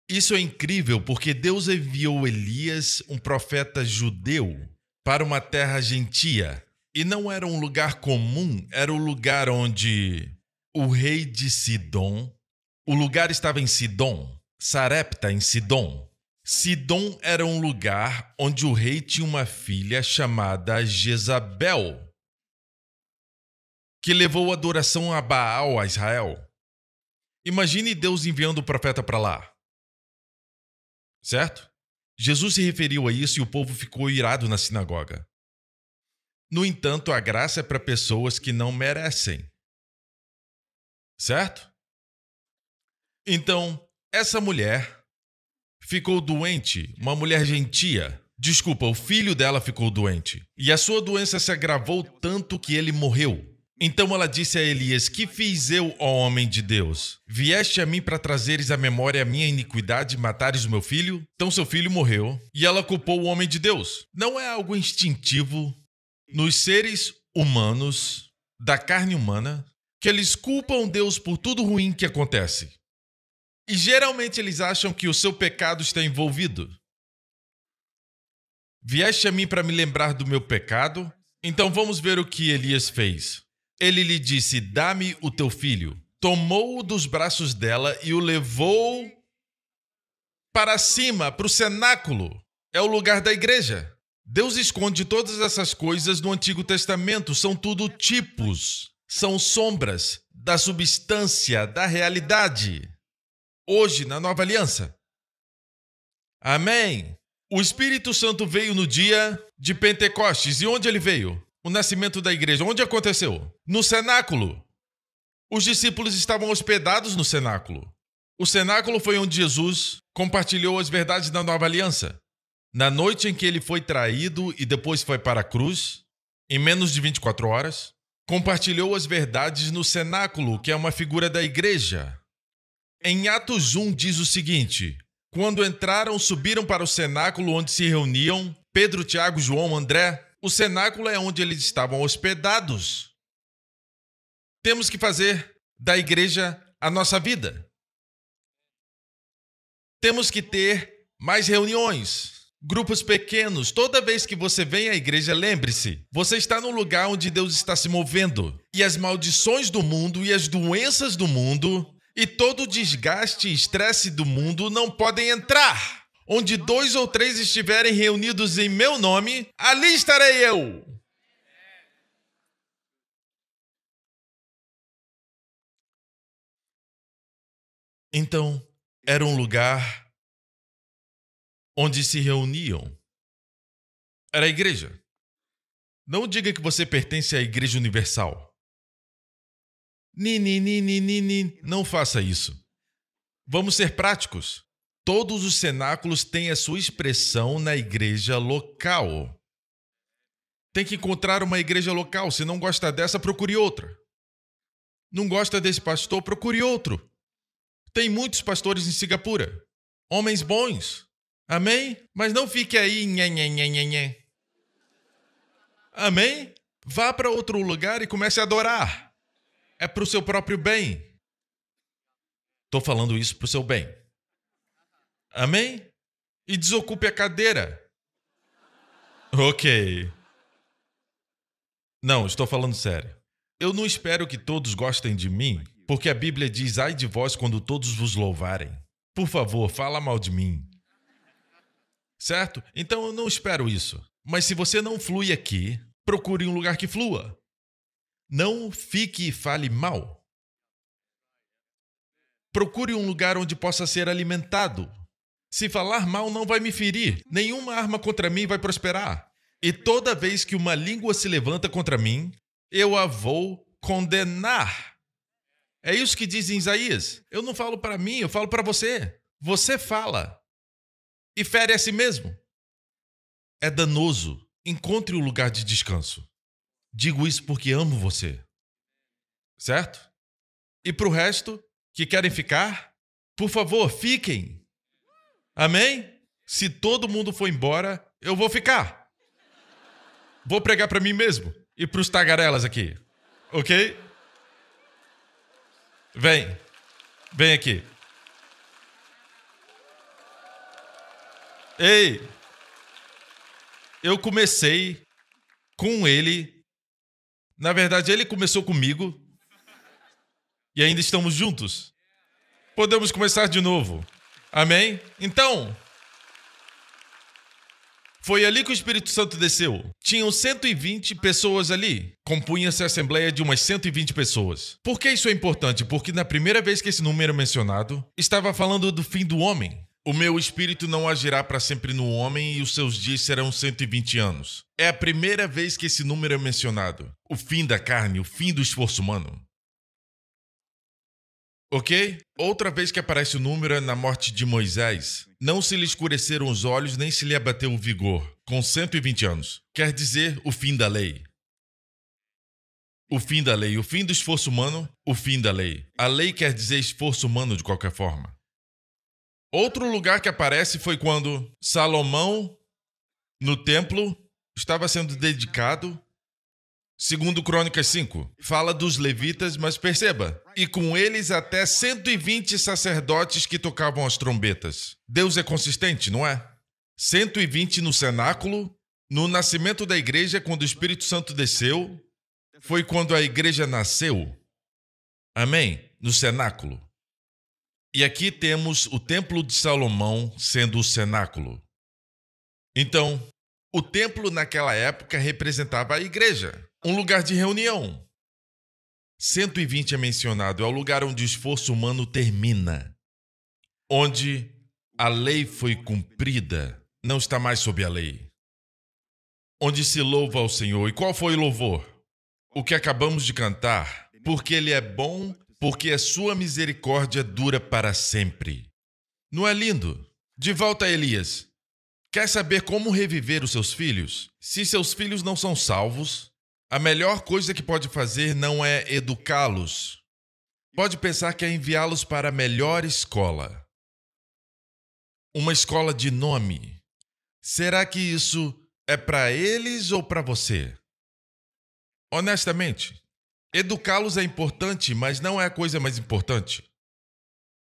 Isso é incrível porque Deus enviou Elias, um profeta judeu, para uma terra gentia. E não era um lugar comum, era o lugar onde o rei de Sidom, o lugar estava em Sidom, Sarepta em Sidom, Sidom era um lugar onde o rei tinha uma filha chamada Jezabel, que levou adoração a Baal, a Israel. Imagine Deus enviando o profeta para lá. Certo? Jesus se referiu a isso e o povo ficou irado na sinagoga. No entanto, a graça é para pessoas que não merecem. Certo? Então, essa mulher ficou doente, uma mulher gentia. Desculpa, o filho dela ficou doente. E a sua doença se agravou tanto que ele morreu. Então ela disse a Elias: Que fiz eu, ó homem de Deus? Vieste a mim para trazeres à memória a minha iniquidade e matares o meu filho? Então seu filho morreu. E ela culpou o homem de Deus. Não é algo instintivo nos seres humanos, da carne humana, que eles culpam Deus por tudo ruim que acontece. E geralmente eles acham que o seu pecado está envolvido. Vieste a mim para me lembrar do meu pecado? Então vamos ver o que Elias fez. Ele lhe disse: Dá-me o teu filho. Tomou-o dos braços dela e o levou para cima, para o cenáculo. É o lugar da igreja. Deus esconde todas essas coisas no Antigo Testamento. São tudo tipos, são sombras da substância, da realidade hoje na nova aliança. Amém. O Espírito Santo veio no dia de Pentecostes. E onde ele veio? O nascimento da igreja. Onde aconteceu? No cenáculo. Os discípulos estavam hospedados no cenáculo. O cenáculo foi onde Jesus compartilhou as verdades da nova aliança. Na noite em que ele foi traído e depois foi para a cruz, em menos de 24 horas, compartilhou as verdades no cenáculo, que é uma figura da igreja. Em Atos 1 diz o seguinte: Quando entraram, subiram para o cenáculo onde se reuniam Pedro, Tiago, João, André. O cenáculo é onde eles estavam hospedados. Temos que fazer da igreja a nossa vida. Temos que ter mais reuniões, Grupos pequenos, toda vez que você vem à igreja, lembre-se, você está no lugar onde Deus está se movendo. E as maldições do mundo e as doenças do mundo e todo o desgaste e estresse do mundo não podem entrar. Onde dois ou três estiverem reunidos em meu nome, ali estarei eu. Então, era um lugar onde se reuniam. Era a igreja. Não diga que você pertence à Igreja Universal. Nini, nini, nini, não faça isso. Vamos ser práticos. Todos os cenáculos têm a sua expressão na igreja local. Tem que encontrar uma igreja local. Se não gosta dessa, procure outra. Não gosta desse pastor, procure outro. Tem muitos pastores em Singapura. Homens bons. Amém? Mas não fique aí. Nhê, nhê, nhê, nhê, nhê. Amém? Vá para outro lugar e comece a adorar. É para o seu próprio bem. Estou falando isso para o seu bem. Amém? E desocupe a cadeira. Ok. Não, estou falando sério. Eu não espero que todos gostem de mim, porque a Bíblia diz: ai de vós quando todos vos louvarem. Por favor, fala mal de mim. Certo? Então eu não espero isso. Mas se você não flui aqui, procure um lugar que flua. Não fique e fale mal. Procure um lugar onde possa ser alimentado. Se falar mal não vai me ferir, nenhuma arma contra mim vai prosperar. E toda vez que uma língua se levanta contra mim, eu a vou condenar. É isso que diz em Isaías. Eu não falo para mim, eu falo para você. Você fala e fere a si mesmo. É danoso. Encontre o um lugar de descanso. Digo isso porque amo você. Certo? E para o resto que querem ficar, por favor, fiquem. Amém? Se todo mundo for embora, eu vou ficar. Vou pregar para mim mesmo e para os tagarelas aqui. Ok? Vem. Vem aqui. Ei! Eu comecei com ele na verdade, ele começou comigo e ainda estamos juntos. Podemos começar de novo. Amém? Então, foi ali que o Espírito Santo desceu. Tinham 120 pessoas ali. Compunha-se a assembleia de umas 120 pessoas. Por que isso é importante? Porque na primeira vez que esse número é mencionado, estava falando do fim do homem. O meu espírito não agirá para sempre no homem e os seus dias serão 120 anos. É a primeira vez que esse número é mencionado. O fim da carne, o fim do esforço humano. Ok? Outra vez que aparece o número é na morte de Moisés. Não se lhe escureceram os olhos, nem se lhe abateu o vigor, com 120 anos. Quer dizer, o fim da lei. O fim da lei, o fim do esforço humano, o fim da lei. A lei quer dizer esforço humano de qualquer forma. Outro lugar que aparece foi quando Salomão, no templo, estava sendo dedicado. Segundo Crônicas 5, fala dos levitas, mas perceba, e com eles até 120 sacerdotes que tocavam as trombetas. Deus é consistente, não é? 120 no cenáculo, no nascimento da igreja, quando o Espírito Santo desceu, foi quando a igreja nasceu. Amém? No cenáculo. E aqui temos o Templo de Salomão sendo o cenáculo. Então, o templo naquela época representava a igreja, um lugar de reunião. 120 é mencionado, é o lugar onde o esforço humano termina, onde a lei foi cumprida, não está mais sob a lei. Onde se louva ao Senhor. E qual foi o louvor? O que acabamos de cantar, porque Ele é bom porque a sua misericórdia dura para sempre. Não é lindo? De volta a Elias. Quer saber como reviver os seus filhos? Se seus filhos não são salvos, a melhor coisa que pode fazer não é educá-los. Pode pensar que é enviá-los para a melhor escola. Uma escola de nome. Será que isso é para eles ou para você? Honestamente, Educá-los é importante, mas não é a coisa mais importante.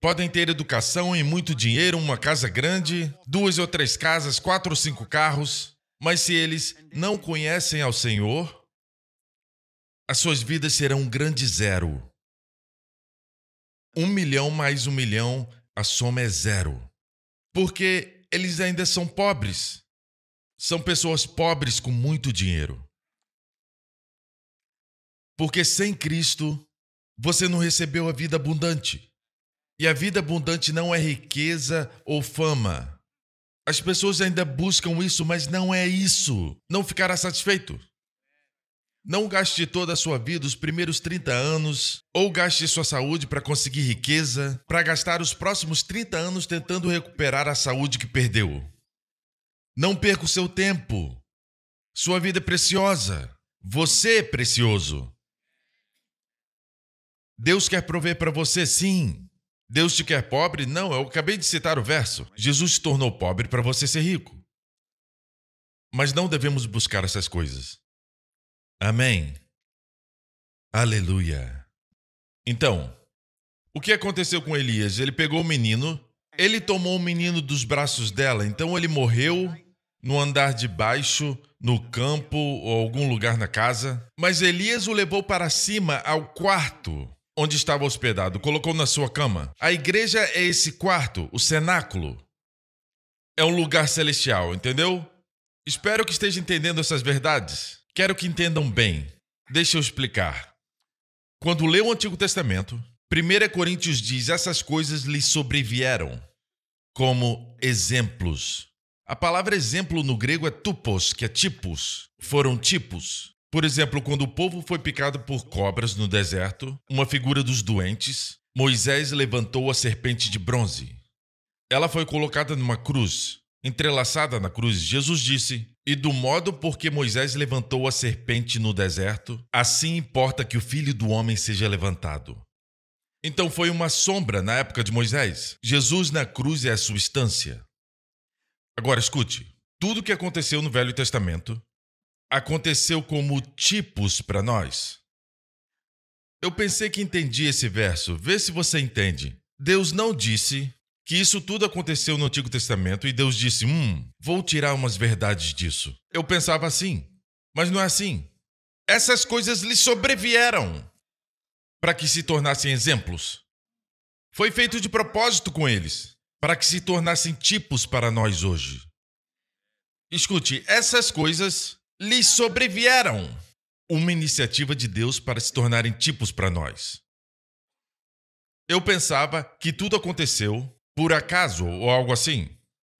Podem ter educação e muito dinheiro, uma casa grande, duas ou três casas, quatro ou cinco carros, mas se eles não conhecem ao Senhor, as suas vidas serão um grande zero. Um milhão mais um milhão, a soma é zero. Porque eles ainda são pobres. São pessoas pobres com muito dinheiro. Porque sem Cristo, você não recebeu a vida abundante. E a vida abundante não é riqueza ou fama. As pessoas ainda buscam isso, mas não é isso. Não ficará satisfeito. Não gaste toda a sua vida, os primeiros 30 anos, ou gaste sua saúde para conseguir riqueza, para gastar os próximos 30 anos tentando recuperar a saúde que perdeu. Não perca o seu tempo. Sua vida é preciosa. Você é precioso. Deus quer prover para você, sim. Deus te quer pobre? Não, eu acabei de citar o verso. Jesus se tornou pobre para você ser rico. Mas não devemos buscar essas coisas. Amém. Aleluia. Então, o que aconteceu com Elias? Ele pegou o menino, ele tomou o menino dos braços dela, então ele morreu no andar de baixo, no campo ou algum lugar na casa. Mas Elias o levou para cima ao quarto onde estava hospedado, colocou na sua cama. A igreja é esse quarto, o cenáculo. É um lugar celestial, entendeu? Espero que esteja entendendo essas verdades. Quero que entendam bem. Deixa eu explicar. Quando leu o Antigo Testamento, 1 Coríntios diz: essas coisas lhe sobrevieram como exemplos. A palavra exemplo no grego é tupos, que é tipos. Foram tipos. Por exemplo, quando o povo foi picado por cobras no deserto, uma figura dos doentes, Moisés levantou a serpente de bronze. Ela foi colocada numa cruz. Entrelaçada na cruz, Jesus disse: E do modo por que Moisés levantou a serpente no deserto, assim importa que o filho do homem seja levantado. Então foi uma sombra na época de Moisés. Jesus na cruz é a substância. Agora escute: tudo o que aconteceu no Velho Testamento aconteceu como tipos para nós? Eu pensei que entendi esse verso. Vê se você entende. Deus não disse que isso tudo aconteceu no Antigo Testamento e Deus disse: Hum, vou tirar umas verdades disso. Eu pensava assim, mas não é assim. Essas coisas lhe sobrevieram para que se tornassem exemplos. Foi feito de propósito com eles, para que se tornassem tipos para nós hoje. Escute, essas coisas lhes sobrevieram. Uma iniciativa de Deus para se tornarem tipos para nós. Eu pensava que tudo aconteceu por acaso ou algo assim.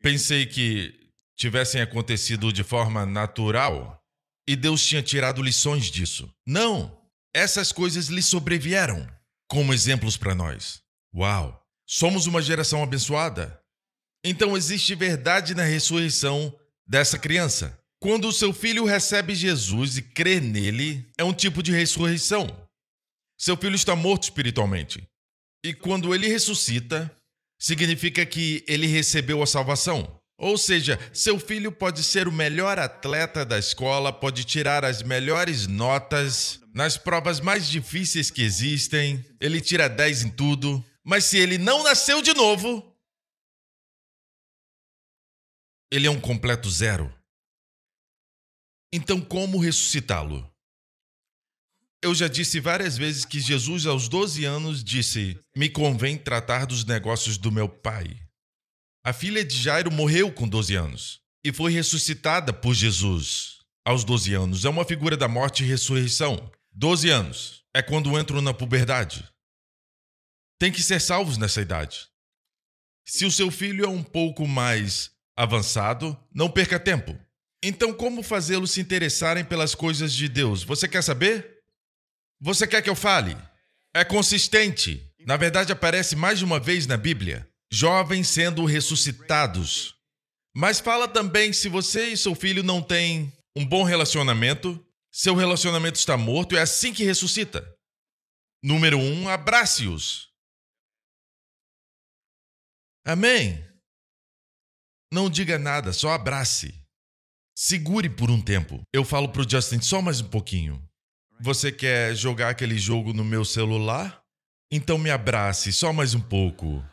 Pensei que tivessem acontecido de forma natural e Deus tinha tirado lições disso. Não! Essas coisas lhe sobrevieram como exemplos para nós. Uau! Somos uma geração abençoada. Então existe verdade na ressurreição dessa criança. Quando o seu filho recebe Jesus e crê nele, é um tipo de ressurreição. Seu filho está morto espiritualmente. E quando ele ressuscita, significa que ele recebeu a salvação. Ou seja, seu filho pode ser o melhor atleta da escola, pode tirar as melhores notas nas provas mais difíceis que existem, ele tira 10 em tudo, mas se ele não nasceu de novo, ele é um completo zero. Então, como ressuscitá-lo? Eu já disse várias vezes que Jesus, aos 12 anos, disse: Me convém tratar dos negócios do meu pai. A filha de Jairo morreu com 12 anos e foi ressuscitada por Jesus aos 12 anos. É uma figura da morte e ressurreição. 12 anos é quando entram na puberdade. Tem que ser salvos nessa idade. Se o seu filho é um pouco mais avançado, não perca tempo. Então, como fazê-los se interessarem pelas coisas de Deus? Você quer saber? Você quer que eu fale? É consistente. Na verdade, aparece mais de uma vez na Bíblia: jovens sendo ressuscitados. Mas fala também se você e seu filho não têm um bom relacionamento, seu relacionamento está morto, é assim que ressuscita. Número um, abrace-os. Amém? Não diga nada, só abrace segure por um tempo. Eu falo pro Justin só mais um pouquinho. Você quer jogar aquele jogo no meu celular? Então me abrace só mais um pouco.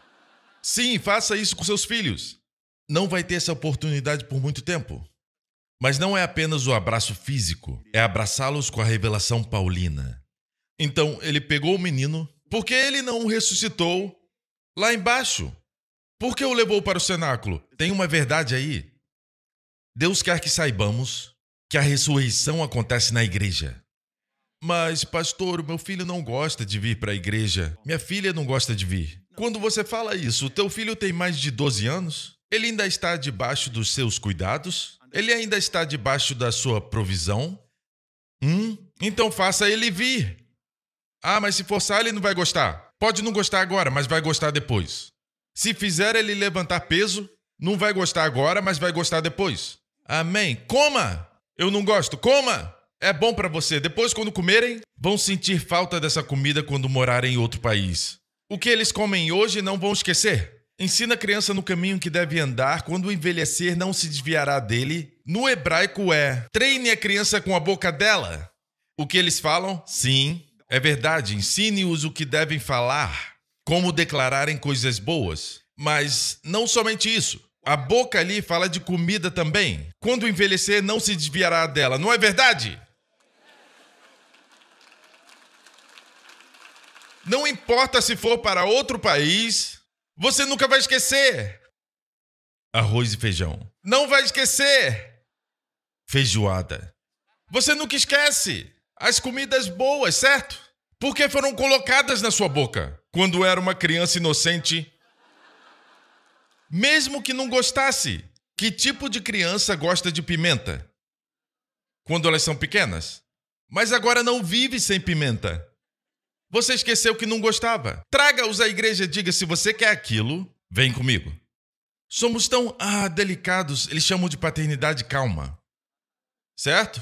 Sim, faça isso com seus filhos. Não vai ter essa oportunidade por muito tempo. Mas não é apenas o abraço físico, é abraçá-los com a revelação paulina. Então ele pegou o menino, porque ele não o ressuscitou lá embaixo? Por que o levou para o cenáculo? Tem uma verdade aí. Deus quer que saibamos que a ressurreição acontece na igreja. Mas, pastor, meu filho não gosta de vir para a igreja. Minha filha não gosta de vir. Quando você fala isso, teu filho tem mais de 12 anos? Ele ainda está debaixo dos seus cuidados? Ele ainda está debaixo da sua provisão? Hum? Então faça ele vir. Ah, mas se forçar, ele não vai gostar. Pode não gostar agora, mas vai gostar depois. Se fizer ele levantar peso, não vai gostar agora, mas vai gostar depois. Amém. Coma! Eu não gosto. Coma! É bom para você. Depois, quando comerem, vão sentir falta dessa comida quando morarem em outro país. O que eles comem hoje não vão esquecer. Ensina a criança no caminho que deve andar, quando envelhecer não se desviará dele. No hebraico é: treine a criança com a boca dela. O que eles falam? Sim, é verdade. Ensine-os o que devem falar, como declararem coisas boas. Mas não somente isso. A boca ali fala de comida também. Quando envelhecer, não se desviará dela, não é verdade? Não importa se for para outro país, você nunca vai esquecer. Arroz e feijão. Não vai esquecer. Feijoada. Você nunca esquece as comidas boas, certo? Porque foram colocadas na sua boca quando era uma criança inocente mesmo que não gostasse. Que tipo de criança gosta de pimenta? Quando elas são pequenas. Mas agora não vive sem pimenta. Você esqueceu que não gostava. Traga-os à igreja e diga: se você quer aquilo, vem comigo. Somos tão ah, delicados, eles chamam de paternidade calma. Certo?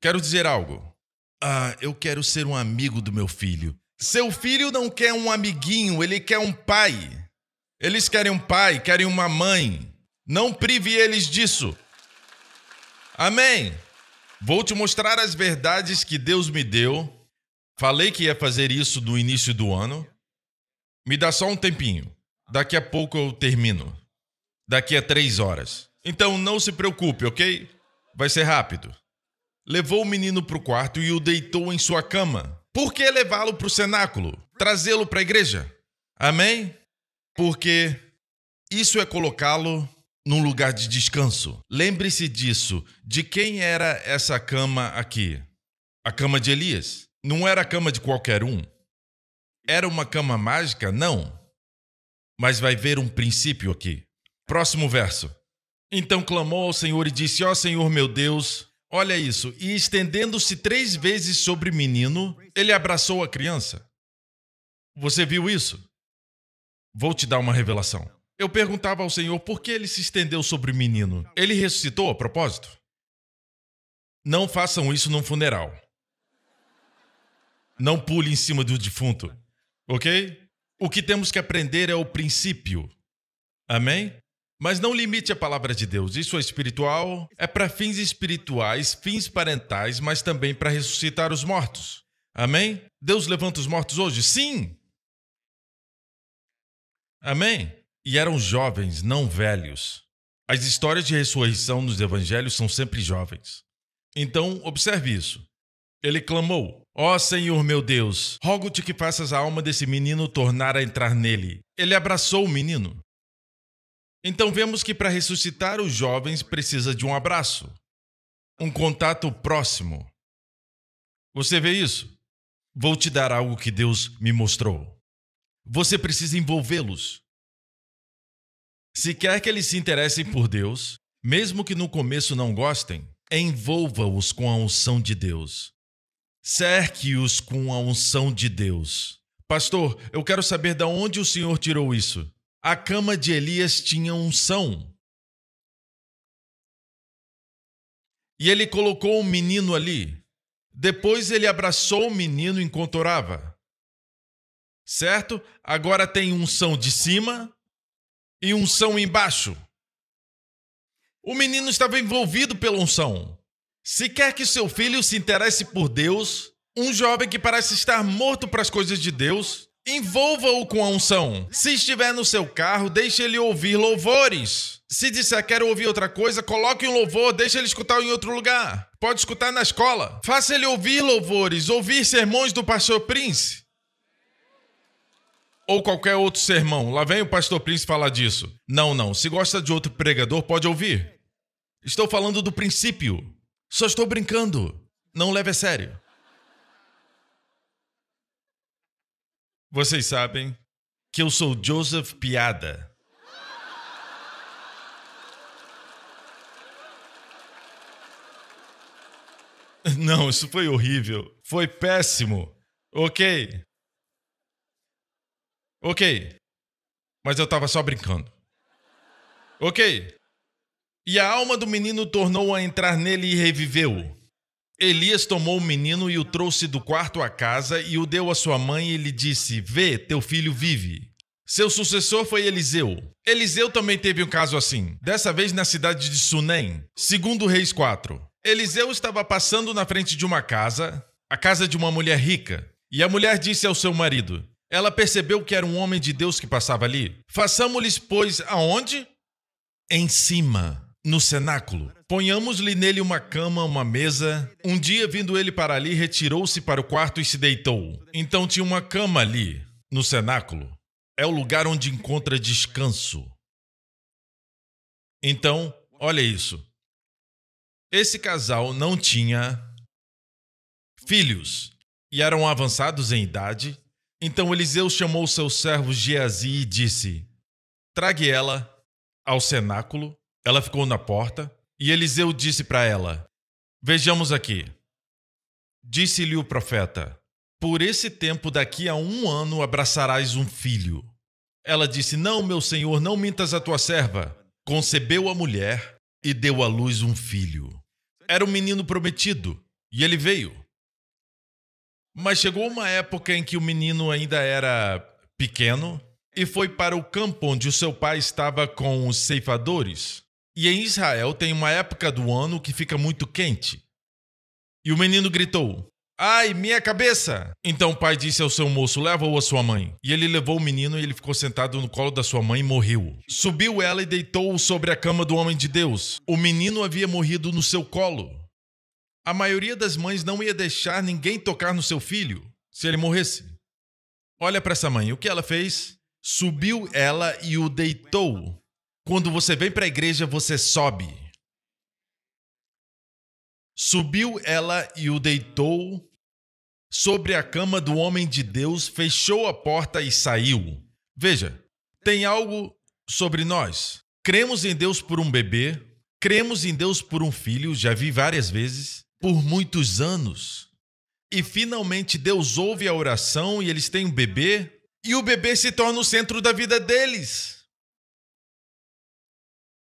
Quero dizer algo. Ah, eu quero ser um amigo do meu filho. Seu filho não quer um amiguinho, ele quer um pai. Eles querem um pai, querem uma mãe. Não prive eles disso. Amém. Vou te mostrar as verdades que Deus me deu. Falei que ia fazer isso no início do ano. Me dá só um tempinho. Daqui a pouco eu termino. Daqui a três horas. Então não se preocupe, ok? Vai ser rápido. Levou o menino para o quarto e o deitou em sua cama. Por que levá-lo para o cenáculo? Trazê-lo para a igreja? Amém? porque isso é colocá-lo num lugar de descanso. Lembre-se disso. De quem era essa cama aqui? A cama de Elias. Não era a cama de qualquer um. Era uma cama mágica? Não. Mas vai ver um princípio aqui. Próximo verso. Então clamou ao Senhor e disse: Ó oh, Senhor meu Deus, olha isso. E estendendo-se três vezes sobre o menino, ele abraçou a criança. Você viu isso? Vou te dar uma revelação. Eu perguntava ao Senhor por que ele se estendeu sobre o menino. Ele ressuscitou a propósito? Não façam isso num funeral. Não pule em cima do defunto, ok? O que temos que aprender é o princípio. Amém? Mas não limite a palavra de Deus. Isso é espiritual, é para fins espirituais, fins parentais, mas também para ressuscitar os mortos. Amém? Deus levanta os mortos hoje? Sim! Amém? E eram jovens, não velhos. As histórias de ressurreição nos evangelhos são sempre jovens. Então, observe isso. Ele clamou: Ó oh, Senhor meu Deus, rogo-te que faças a alma desse menino tornar a entrar nele. Ele abraçou o menino. Então vemos que para ressuscitar os jovens precisa de um abraço, um contato próximo. Você vê isso? Vou te dar algo que Deus me mostrou você precisa envolvê-los. Se quer que eles se interessem por Deus, mesmo que no começo não gostem, envolva-os com a unção de Deus. Cerque-os com a unção de Deus. Pastor, eu quero saber de onde o senhor tirou isso. A cama de Elias tinha unção. E ele colocou o um menino ali. Depois ele abraçou o menino enquanto orava certo? Agora tem unção de cima e unção embaixo. O menino estava envolvido pela unção. Se quer que seu filho se interesse por Deus, um jovem que parece estar morto para as coisas de Deus, envolva-o com a unção. Se estiver no seu carro, deixe ele ouvir louvores. Se disser quero ouvir outra coisa, coloque um louvor, deixe ele escutar em outro lugar. Pode escutar na escola. Faça ele ouvir louvores, ouvir sermões do pastor Prince ou qualquer outro sermão. Lá vem o pastor Prince falar disso. Não, não. Se gosta de outro pregador, pode ouvir. Estou falando do princípio. Só estou brincando. Não leve a sério. Vocês sabem que eu sou Joseph Piada. Não, isso foi horrível. Foi péssimo. Ok, Ok. Mas eu tava só brincando. Ok. E a alma do menino tornou a entrar nele e reviveu Elias tomou o menino e o trouxe do quarto à casa e o deu à sua mãe e lhe disse: Vê, teu filho vive. Seu sucessor foi Eliseu. Eliseu também teve um caso assim, dessa vez na cidade de Sunem, segundo Reis 4. Eliseu estava passando na frente de uma casa, a casa de uma mulher rica, e a mulher disse ao seu marido: ela percebeu que era um homem de Deus que passava ali. Façamos-lhes, pois, aonde? Em cima, no cenáculo. Ponhamos-lhe nele uma cama, uma mesa. Um dia, vindo ele para ali, retirou-se para o quarto e se deitou. Então tinha uma cama ali, no cenáculo. É o lugar onde encontra descanso. Então, olha isso. Esse casal não tinha filhos e eram avançados em idade, então Eliseu chamou seu servo Geazi e disse: Trague ela ao cenáculo. Ela ficou na porta, e Eliseu disse para ela: Vejamos aqui. Disse-lhe o profeta: Por esse tempo, daqui a um ano, abraçarás um filho. Ela disse: Não, meu senhor, não mintas a tua serva. Concebeu a mulher e deu à luz um filho. Era o um menino prometido, e ele veio. Mas chegou uma época em que o menino ainda era pequeno e foi para o campo onde o seu pai estava com os ceifadores. E em Israel tem uma época do ano que fica muito quente. E o menino gritou: Ai, minha cabeça! Então o pai disse ao seu moço: Leva-o à sua mãe. E ele levou o menino e ele ficou sentado no colo da sua mãe e morreu. Subiu ela e deitou-o sobre a cama do homem de Deus. O menino havia morrido no seu colo a maioria das mães não ia deixar ninguém tocar no seu filho se ele morresse. Olha para essa mãe, o que ela fez? Subiu ela e o deitou. Quando você vem para a igreja, você sobe. Subiu ela e o deitou sobre a cama do homem de Deus, fechou a porta e saiu. Veja, tem algo sobre nós. Cremos em Deus por um bebê, cremos em Deus por um filho, já vi várias vezes por muitos anos. E finalmente Deus ouve a oração e eles têm um bebê, e o bebê se torna o centro da vida deles.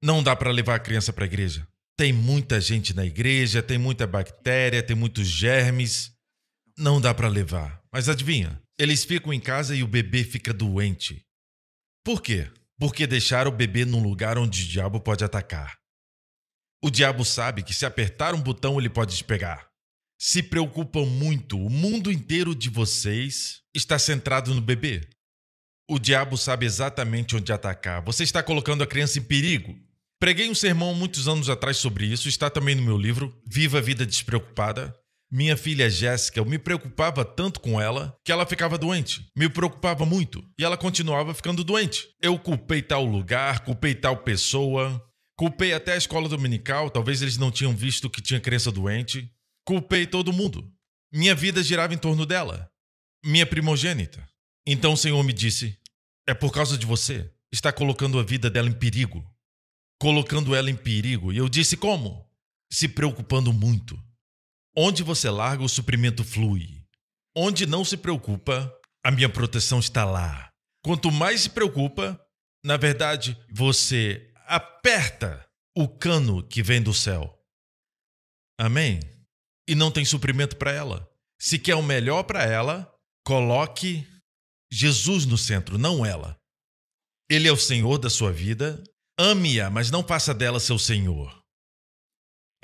Não dá para levar a criança para a igreja. Tem muita gente na igreja, tem muita bactéria, tem muitos germes. Não dá para levar. Mas adivinha? Eles ficam em casa e o bebê fica doente. Por quê? Porque deixaram o bebê num lugar onde o diabo pode atacar. O diabo sabe que se apertar um botão ele pode te pegar. Se preocupam muito, o mundo inteiro de vocês está centrado no bebê. O diabo sabe exatamente onde atacar. Você está colocando a criança em perigo. Preguei um sermão muitos anos atrás sobre isso, está também no meu livro, Viva a Vida Despreocupada. Minha filha Jéssica, eu me preocupava tanto com ela que ela ficava doente. Me preocupava muito e ela continuava ficando doente. Eu culpei tal lugar, culpei tal pessoa, Culpei até a escola dominical, talvez eles não tinham visto que tinha criança doente. Culpei todo mundo. Minha vida girava em torno dela, minha primogênita. Então o Senhor me disse: É por causa de você. Está colocando a vida dela em perigo. Colocando ela em perigo. E eu disse: Como? Se preocupando muito. Onde você larga, o suprimento flui. Onde não se preocupa, a minha proteção está lá. Quanto mais se preocupa, na verdade, você aperta o cano que vem do céu. Amém? E não tem suprimento para ela. Se quer o melhor para ela, coloque Jesus no centro, não ela. Ele é o Senhor da sua vida. Ame-a, mas não faça dela seu Senhor.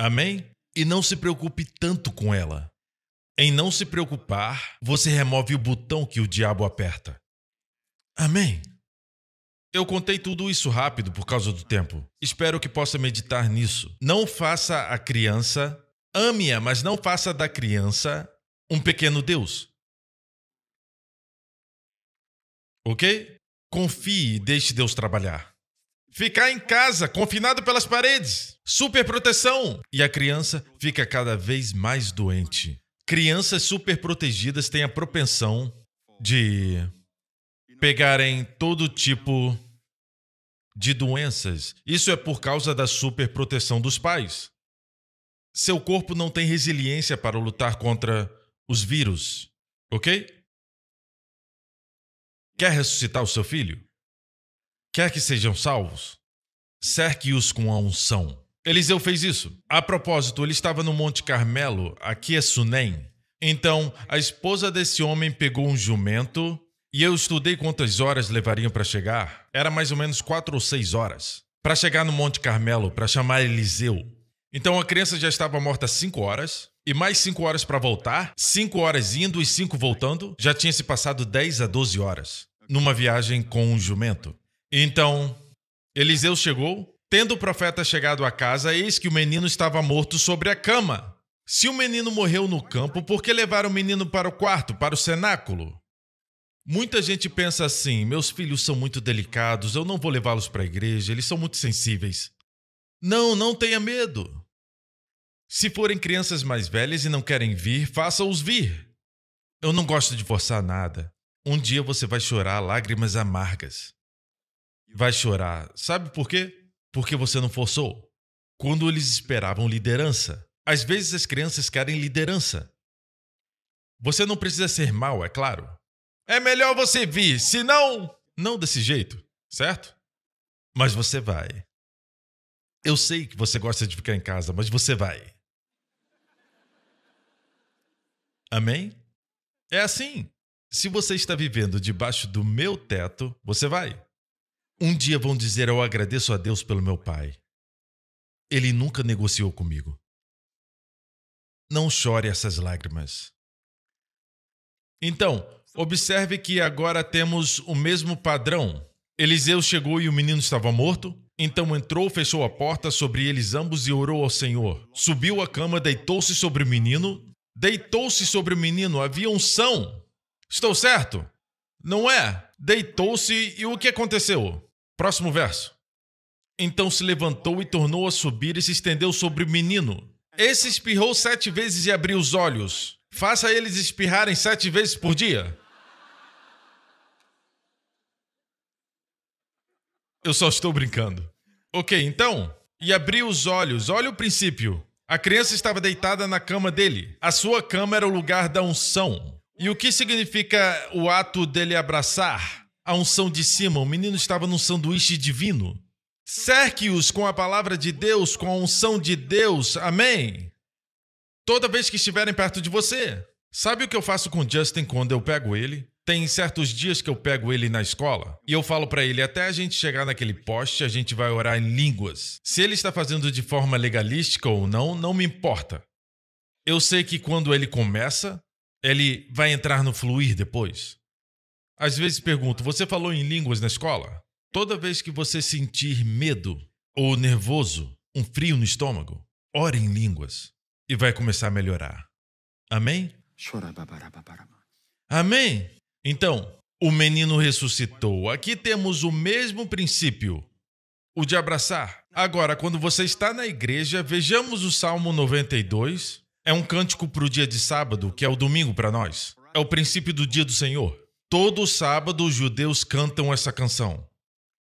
Amém? E não se preocupe tanto com ela. Em não se preocupar, você remove o botão que o diabo aperta. Amém? Eu contei tudo isso rápido por causa do tempo. Espero que possa meditar nisso. Não faça a criança, ame-a, mas não faça da criança um pequeno Deus. Ok? Confie e deixe Deus trabalhar. Ficar em casa, confinado pelas paredes, super proteção. E a criança fica cada vez mais doente. Crianças super protegidas têm a propensão de pegarem todo tipo de doenças. Isso é por causa da superproteção dos pais. Seu corpo não tem resiliência para lutar contra os vírus, ok? Quer ressuscitar o seu filho? Quer que sejam salvos? Cerque-os com a unção. Eliseu fez isso. A propósito, ele estava no Monte Carmelo, aqui é Sunem. Então, a esposa desse homem pegou um jumento e eu estudei quantas horas levariam para chegar. Era mais ou menos quatro ou seis horas. Para chegar no Monte Carmelo, para chamar Eliseu. Então a criança já estava morta cinco horas. E mais cinco horas para voltar. Cinco horas indo e cinco voltando. Já tinha se passado 10 a 12 horas. Numa viagem com um jumento. Então, Eliseu chegou. Tendo o profeta chegado à casa, eis que o menino estava morto sobre a cama. Se o menino morreu no campo, por que levar o menino para o quarto, para o cenáculo? Muita gente pensa assim: meus filhos são muito delicados, eu não vou levá-los para a igreja, eles são muito sensíveis. Não, não tenha medo. Se forem crianças mais velhas e não querem vir, faça-os vir. Eu não gosto de forçar nada. Um dia você vai chorar lágrimas amargas. Vai chorar. Sabe por quê? Porque você não forçou. Quando eles esperavam liderança. Às vezes as crianças querem liderança. Você não precisa ser mal, é claro. É melhor você vir, senão não desse jeito, certo? Mas você vai. Eu sei que você gosta de ficar em casa, mas você vai. Amém? É assim. Se você está vivendo debaixo do meu teto, você vai. Um dia vão dizer: Eu agradeço a Deus pelo meu pai. Ele nunca negociou comigo. Não chore essas lágrimas. Então, Observe que agora temos o mesmo padrão. Eliseu chegou e o menino estava morto. Então entrou, fechou a porta sobre eles ambos e orou ao Senhor. Subiu a cama, deitou-se sobre o menino. Deitou-se sobre o menino, havia um são. Estou certo? Não é? Deitou-se e o que aconteceu? Próximo verso. Então se levantou e tornou a subir e se estendeu sobre o menino. Esse espirrou sete vezes e abriu os olhos. Faça eles espirrarem sete vezes por dia. Eu só estou brincando. Ok, então. E abriu os olhos. Olha o princípio. A criança estava deitada na cama dele. A sua cama era o lugar da unção. E o que significa o ato dele abraçar? A unção de cima. O menino estava num sanduíche divino. Cerque-os com a palavra de Deus, com a unção de Deus. Amém? Toda vez que estiverem perto de você. Sabe o que eu faço com Justin quando eu pego ele? Tem certos dias que eu pego ele na escola e eu falo para ele até a gente chegar naquele poste, a gente vai orar em línguas. Se ele está fazendo de forma legalística ou não, não me importa. Eu sei que quando ele começa, ele vai entrar no fluir depois. Às vezes pergunto: "Você falou em línguas na escola?" Toda vez que você sentir medo ou nervoso, um frio no estômago, ore em línguas e vai começar a melhorar. Amém? Amém. Então, o menino ressuscitou. Aqui temos o mesmo princípio, o de abraçar. Agora, quando você está na igreja, vejamos o Salmo 92. É um cântico para o dia de sábado, que é o domingo para nós. É o princípio do dia do Senhor. Todo sábado os judeus cantam essa canção.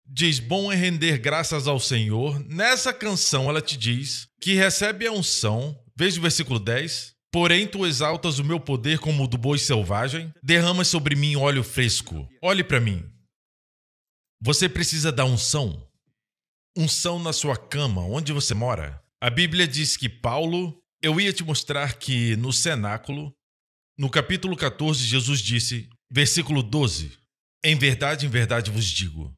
Diz: Bom é render graças ao Senhor. Nessa canção ela te diz que recebe a unção. Veja o versículo 10 Porém, tu exaltas o meu poder como o do boi selvagem, derramas sobre mim óleo fresco. Olhe para mim. Você precisa da unção. Unção na sua cama, onde você mora. A Bíblia diz que Paulo, eu ia te mostrar que no cenáculo, no capítulo 14, Jesus disse, versículo 12: Em verdade, em verdade vos digo,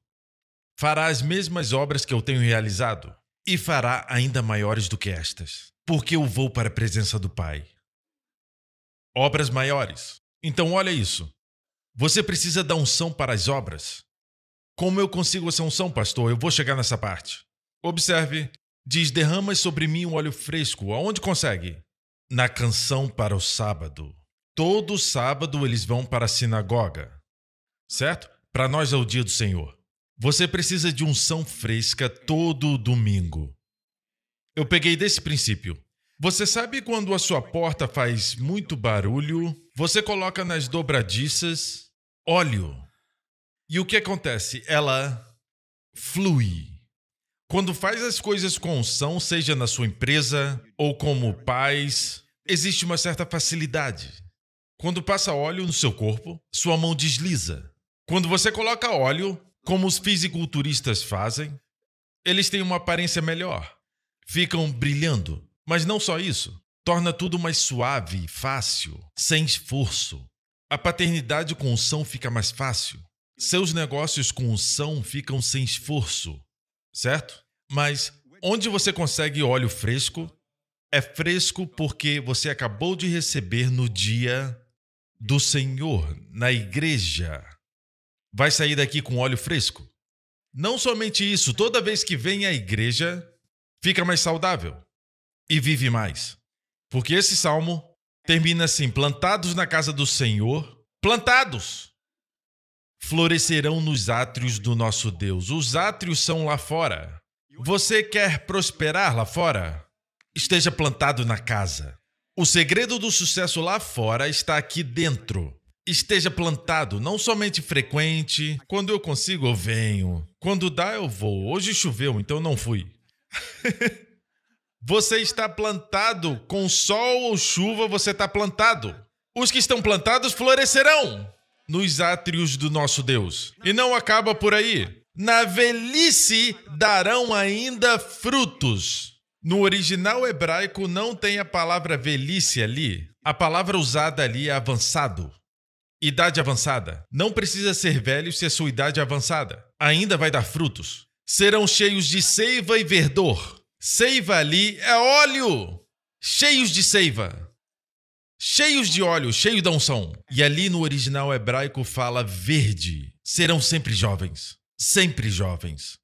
fará as mesmas obras que eu tenho realizado, e fará ainda maiores do que estas, porque eu vou para a presença do Pai obras maiores. Então, olha isso. Você precisa da unção para as obras. Como eu consigo essa unção, pastor? Eu vou chegar nessa parte. Observe, diz: derrama sobre mim um óleo fresco. Aonde consegue? Na canção para o sábado. Todo sábado eles vão para a sinagoga, certo? Para nós é o dia do Senhor. Você precisa de unção fresca todo domingo. Eu peguei desse princípio. Você sabe quando a sua porta faz muito barulho? Você coloca nas dobradiças óleo. E o que acontece? Ela flui. Quando faz as coisas com unção, seja na sua empresa ou como pais, existe uma certa facilidade. Quando passa óleo no seu corpo, sua mão desliza. Quando você coloca óleo, como os fisiculturistas fazem, eles têm uma aparência melhor, ficam brilhando. Mas não só isso. Torna tudo mais suave, fácil, sem esforço. A paternidade com unção fica mais fácil. Seus negócios com unção ficam sem esforço, certo? Mas onde você consegue óleo fresco, é fresco porque você acabou de receber no dia do Senhor, na igreja. Vai sair daqui com óleo fresco? Não somente isso, toda vez que vem à igreja, fica mais saudável e vive mais. Porque esse salmo termina assim: plantados na casa do Senhor, plantados florescerão nos átrios do nosso Deus. Os átrios são lá fora. Você quer prosperar lá fora? Esteja plantado na casa. O segredo do sucesso lá fora está aqui dentro. Esteja plantado, não somente frequente. Quando eu consigo, eu venho. Quando dá, eu vou. Hoje choveu, então não fui. Você está plantado com sol ou chuva, você está plantado. Os que estão plantados florescerão nos átrios do nosso Deus. E não acaba por aí. Na velhice darão ainda frutos. No original hebraico não tem a palavra velhice ali. A palavra usada ali é avançado. Idade avançada. Não precisa ser velho se a sua idade é avançada. Ainda vai dar frutos. Serão cheios de seiva e verdor Seiva ali é óleo, cheios de seiva, cheios de óleo, cheio da unção. E ali no original hebraico fala verde. Serão sempre jovens, sempre jovens.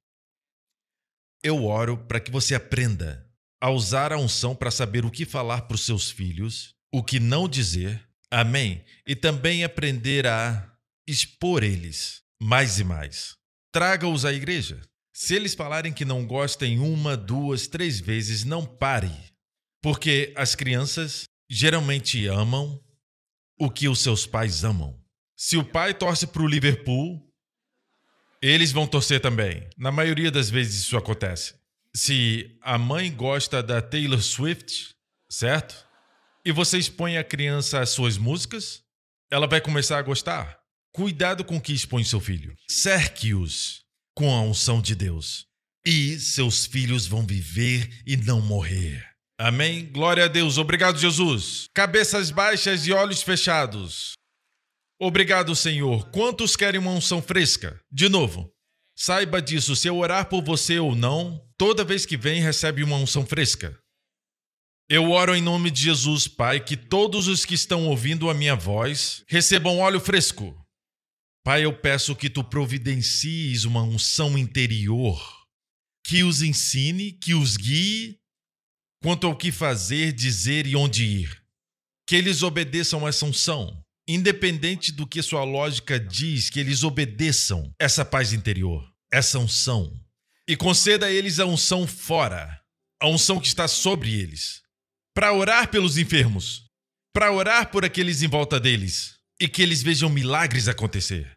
Eu oro para que você aprenda a usar a unção para saber o que falar para os seus filhos, o que não dizer, amém? E também aprender a expor eles mais e mais. Traga-os à igreja. Se eles falarem que não gostem uma, duas, três vezes, não pare. Porque as crianças geralmente amam o que os seus pais amam. Se o pai torce para o Liverpool, eles vão torcer também. Na maioria das vezes isso acontece. Se a mãe gosta da Taylor Swift, certo? E você expõe a criança às suas músicas, ela vai começar a gostar. Cuidado com o que expõe seu filho. Cerque-os com a unção de Deus. E seus filhos vão viver e não morrer. Amém? Glória a Deus. Obrigado, Jesus. Cabeças baixas e olhos fechados. Obrigado, Senhor. Quantos querem uma unção fresca? De novo, saiba disso. Se eu orar por você ou não, toda vez que vem, recebe uma unção fresca. Eu oro em nome de Jesus, Pai, que todos os que estão ouvindo a minha voz recebam óleo fresco. Pai, eu peço que tu providencies uma unção interior que os ensine, que os guie quanto ao que fazer, dizer e onde ir. Que eles obedeçam essa unção, independente do que sua lógica diz, que eles obedeçam essa paz interior, essa unção. E conceda a eles a unção fora, a unção que está sobre eles, para orar pelos enfermos, para orar por aqueles em volta deles e que eles vejam milagres acontecer.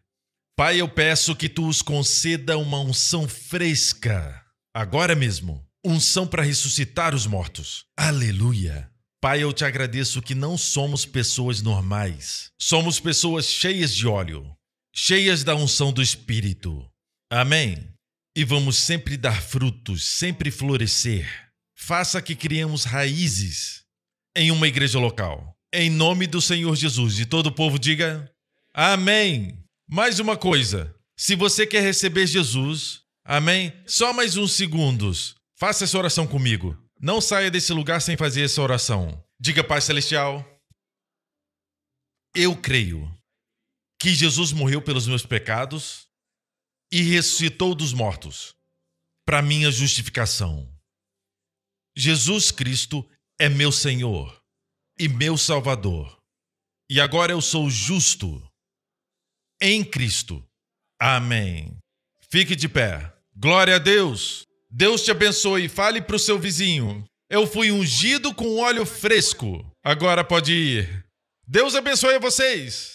Pai, eu peço que tu os conceda uma unção fresca, agora mesmo, unção para ressuscitar os mortos. Aleluia. Pai, eu te agradeço que não somos pessoas normais. Somos pessoas cheias de óleo, cheias da unção do Espírito. Amém. E vamos sempre dar frutos, sempre florescer. Faça que criemos raízes em uma igreja local. Em nome do Senhor Jesus. E todo o povo diga amém. Mais uma coisa. Se você quer receber Jesus, amém? Só mais uns segundos. Faça essa oração comigo. Não saia desse lugar sem fazer essa oração. Diga, Pai Celestial, eu creio que Jesus morreu pelos meus pecados e ressuscitou dos mortos para minha justificação. Jesus Cristo é meu Senhor e meu Salvador. E agora eu sou justo em Cristo. Amém. Fique de pé. Glória a Deus. Deus te abençoe. Fale para o seu vizinho. Eu fui ungido com óleo fresco. Agora pode ir. Deus abençoe vocês.